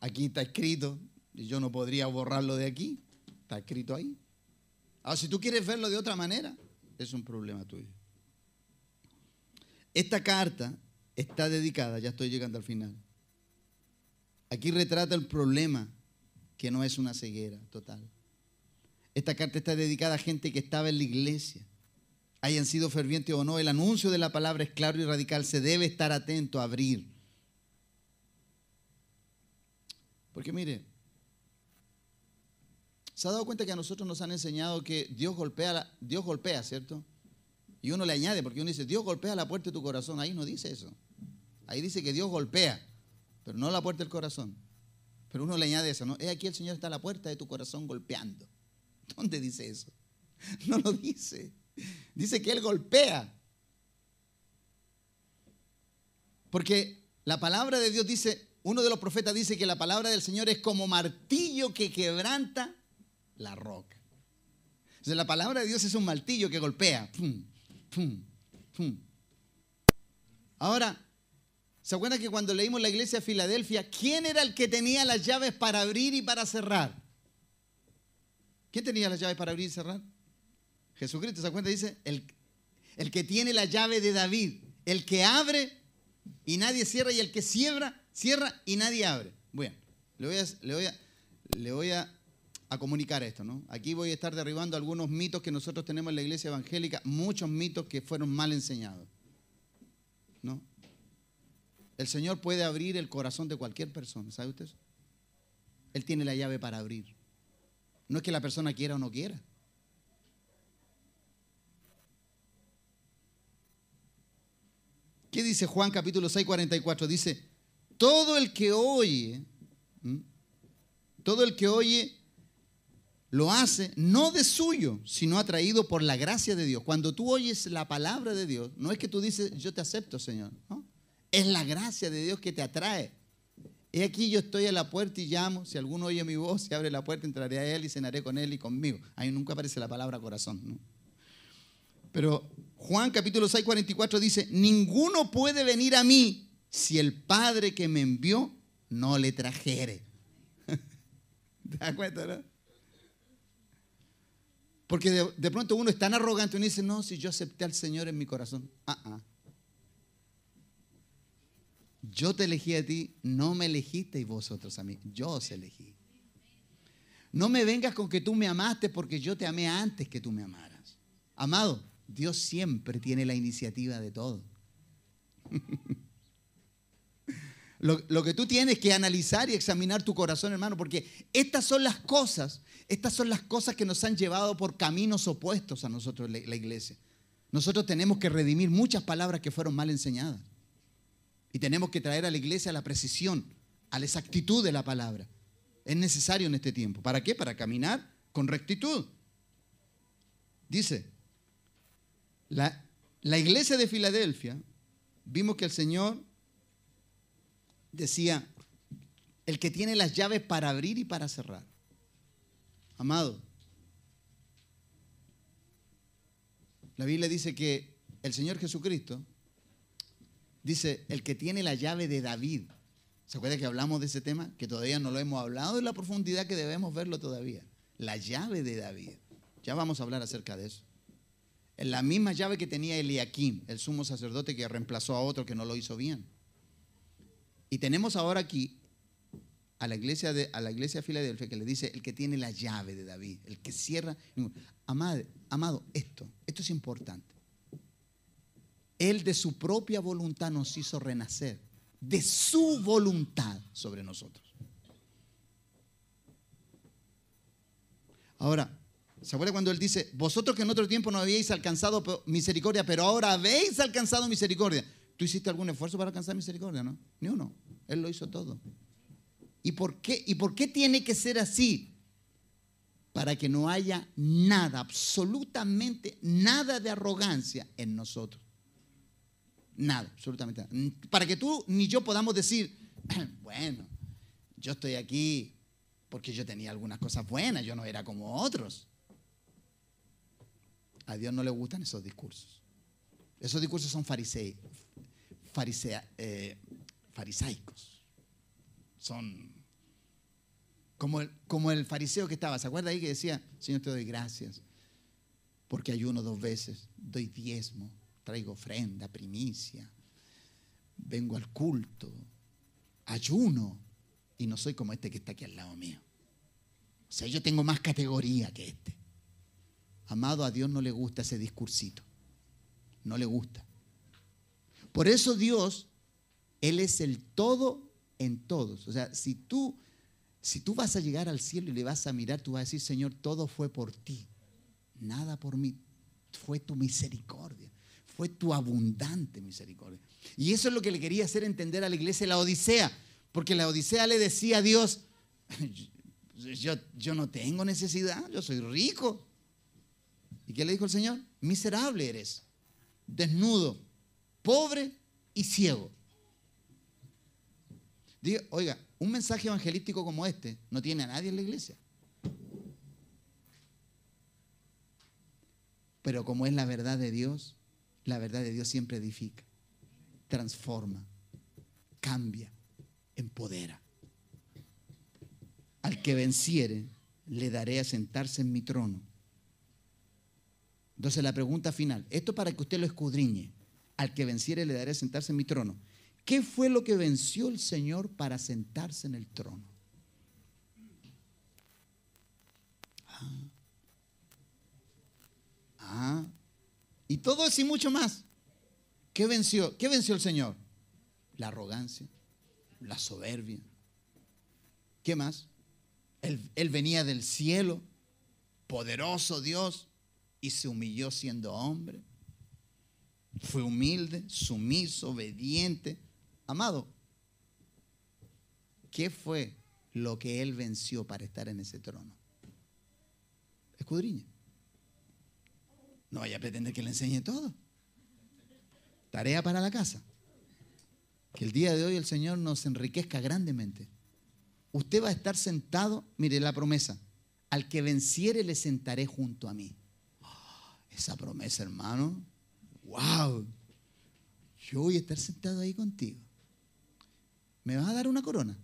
aquí está escrito, yo no podría borrarlo de aquí, está escrito ahí. Ahora, si tú quieres verlo de otra manera, es un problema tuyo. Esta carta está dedicada, ya estoy llegando al final. Aquí retrata el problema, que no es una ceguera total. Esta carta está dedicada a gente que estaba en la iglesia. Hayan sido fervientes o no, el anuncio de la palabra es claro y radical. Se debe estar atento a abrir. Porque mire, ¿Se ha dado cuenta que a nosotros nos han enseñado que Dios golpea, Dios golpea, ¿cierto? Y uno le añade, porque uno dice, Dios golpea la puerta de tu corazón. Ahí no dice eso. Ahí dice que Dios golpea, pero no la puerta del corazón. Pero uno le añade eso, ¿no? Es aquí el Señor está a la puerta de tu corazón golpeando. *laughs* ¿Dónde dice eso? *laughs* No lo dice. Dice que Él golpea. Porque la palabra de Dios dice, uno de los profetas dice que la palabra del Señor es como martillo que quebranta la roca. Entonces, la palabra de Dios es un martillo que golpea. Ahora, ¿se acuerdan que cuando leímos la iglesia de Filadelfia, quién era el que tenía las llaves para abrir y para cerrar? ¿Quién tenía las llaves para abrir y cerrar? Jesucristo, ¿se acuerdan? Dice, el, el que tiene la llave de David, el que abre y nadie cierra, y el que cierra, cierra y nadie abre. Bueno, le le voy a a comunicar esto. ¿no? Aquí voy a estar derribando algunos mitos que nosotros tenemos en la iglesia evangélica, muchos mitos que fueron mal enseñados. ¿no? El Señor puede abrir el corazón de cualquier persona, ¿sabe usted? Él tiene la llave para abrir. No es que la persona quiera o no quiera. ¿Qué dice Juan capítulo 6, 44? Dice, todo el que oye, todo el que oye lo hace no de suyo, sino atraído por la gracia de Dios. Cuando tú oyes la palabra de Dios, no es que tú dices, yo te acepto, Señor. Es la gracia de Dios que te atrae. He aquí yo estoy a la puerta y llamo. Si alguno oye mi voz, se abre la puerta, entraré a él y cenaré con él y conmigo. Ahí nunca aparece la palabra corazón. Pero Juan capítulo 6, 44 dice, ninguno puede venir a mí si el Padre que me envió no le trajere. *laughs* ¿Te das cuenta, no? Porque de, pronto uno es tan arrogante, uno dice, no, si yo acepté al Señor en mi corazón. Ah, ah. Yo te elegí a ti, no me elegisteis vosotros a mí, yo os elegí. No me vengas con que tú me amaste porque yo te amé antes que tú me amaras. Amado, Dios siempre tiene la iniciativa de todo. *laughs* Lo, que tú tienes que analizar y examinar tu corazón, hermano, porque estas son las cosas, estas son las cosas que nos han llevado por caminos opuestos a nosotros, la, iglesia. Nosotros tenemos que redimir muchas palabras que fueron mal enseñadas. Y tenemos que traer a la iglesia la precisión, a la exactitud de la palabra. Es necesario en este tiempo. ¿Para qué? Para caminar con rectitud. Dice, la, la iglesia de Filadelfia, vimos que el Señor decía, el que tiene las llaves para abrir y para cerrar. Amado, la Biblia dice que el Señor Jesucristo dice, el que tiene la llave de David. ¿Se acuerda que hablamos de ese tema? Que todavía no lo hemos hablado en la profundidad que debemos verlo todavía. La llave de David. Ya vamos a hablar acerca de eso. en la misma llave que tenía Eliakim, el sumo sacerdote que reemplazó a otro que no lo hizo bien. Y tenemos ahora aquí a la iglesia de a la iglesia de Filadelfia que le dice el que tiene la llave de David, el que cierra. Amado, amado, esto, esto es importante. Él de su propia voluntad nos hizo renacer, de su voluntad sobre nosotros. Ahora, ¿se acuerda cuando él dice, vosotros que en otro tiempo no habíais alcanzado misericordia, pero ahora habéis alcanzado misericordia? ¿Tú hiciste algún esfuerzo para alcanzar misericordia, no? Ni uno. Él lo hizo todo. ¿Y por qué, ¿Y por qué tiene que ser así? Para que no haya nada, absolutamente nada de arrogancia en nosotros. Nada, absolutamente nada. Para que tú ni yo podamos decir, *clears throat* bueno, yo estoy aquí porque yo tenía algunas cosas buenas, yo no era como otros. A Dios no le gustan esos discursos. Esos discursos son fariseos, farisea, eh, farisaicos. Son como el, como el, fariseo que estaba. ¿Se acuerda ahí que decía, Señor, te doy gracias? Porque ayuno dos veces, doy diezmo, traigo ofrenda, primicia, vengo al culto, ayuno y no soy como este que está aquí al lado mío. O sea, yo tengo más categoría que este. Amado, a Dios no le gusta ese discursito. No le gusta. Por eso Dios, Él es el todo en todos. O sea, si tú, si tú vas a llegar al cielo y le vas a mirar, tú vas a decir, Señor, todo fue por ti, nada por mí, fue tu misericordia, fue tu abundante misericordia. Y eso es lo que le quería hacer entender a la iglesia la Odisea, porque la Odisea le decía a Dios, yo, yo no tengo necesidad, yo soy rico. ¿Y qué le dijo el Señor? Miserable eres, desnudo pobre y ciego. oiga, un mensaje evangelístico como este no tiene a nadie en la iglesia. Pero como es la verdad de Dios, la verdad de Dios siempre edifica, transforma, cambia, empodera. Al que venciere, le daré a sentarse en mi trono. Entonces la pregunta final, esto para que usted lo escudriñe al que venciere le daré sentarse en mi trono. ¿Qué fue lo que venció el Señor para sentarse en el trono? Ah. Ah. y todo eso y mucho más. ¿Qué venció? ¿Qué venció el Señor? La arrogancia, la soberbia. ¿Qué más? él venía del cielo, poderoso Dios, y se humilló siendo hombre fue humilde, sumiso, obediente. Amado, ¿qué fue lo que él venció para estar en ese trono? Escudriña. No vaya a pretender que le enseñe todo. Tarea para la casa. Que el día de hoy el Señor nos enriquezca grandemente. Usted va a estar sentado, mire la promesa, al que venciere le sentaré junto a mí. Ah, esa promesa, hermano, wow, yo voy a estar sentado ahí contigo. ¿Me vas a dar una corona?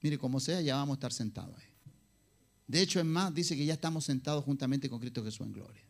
Mire, como sea, ya vamos a estar sentados ahí. De hecho, es más, dice que ya estamos sentados juntamente con Cristo Jesús en gloria.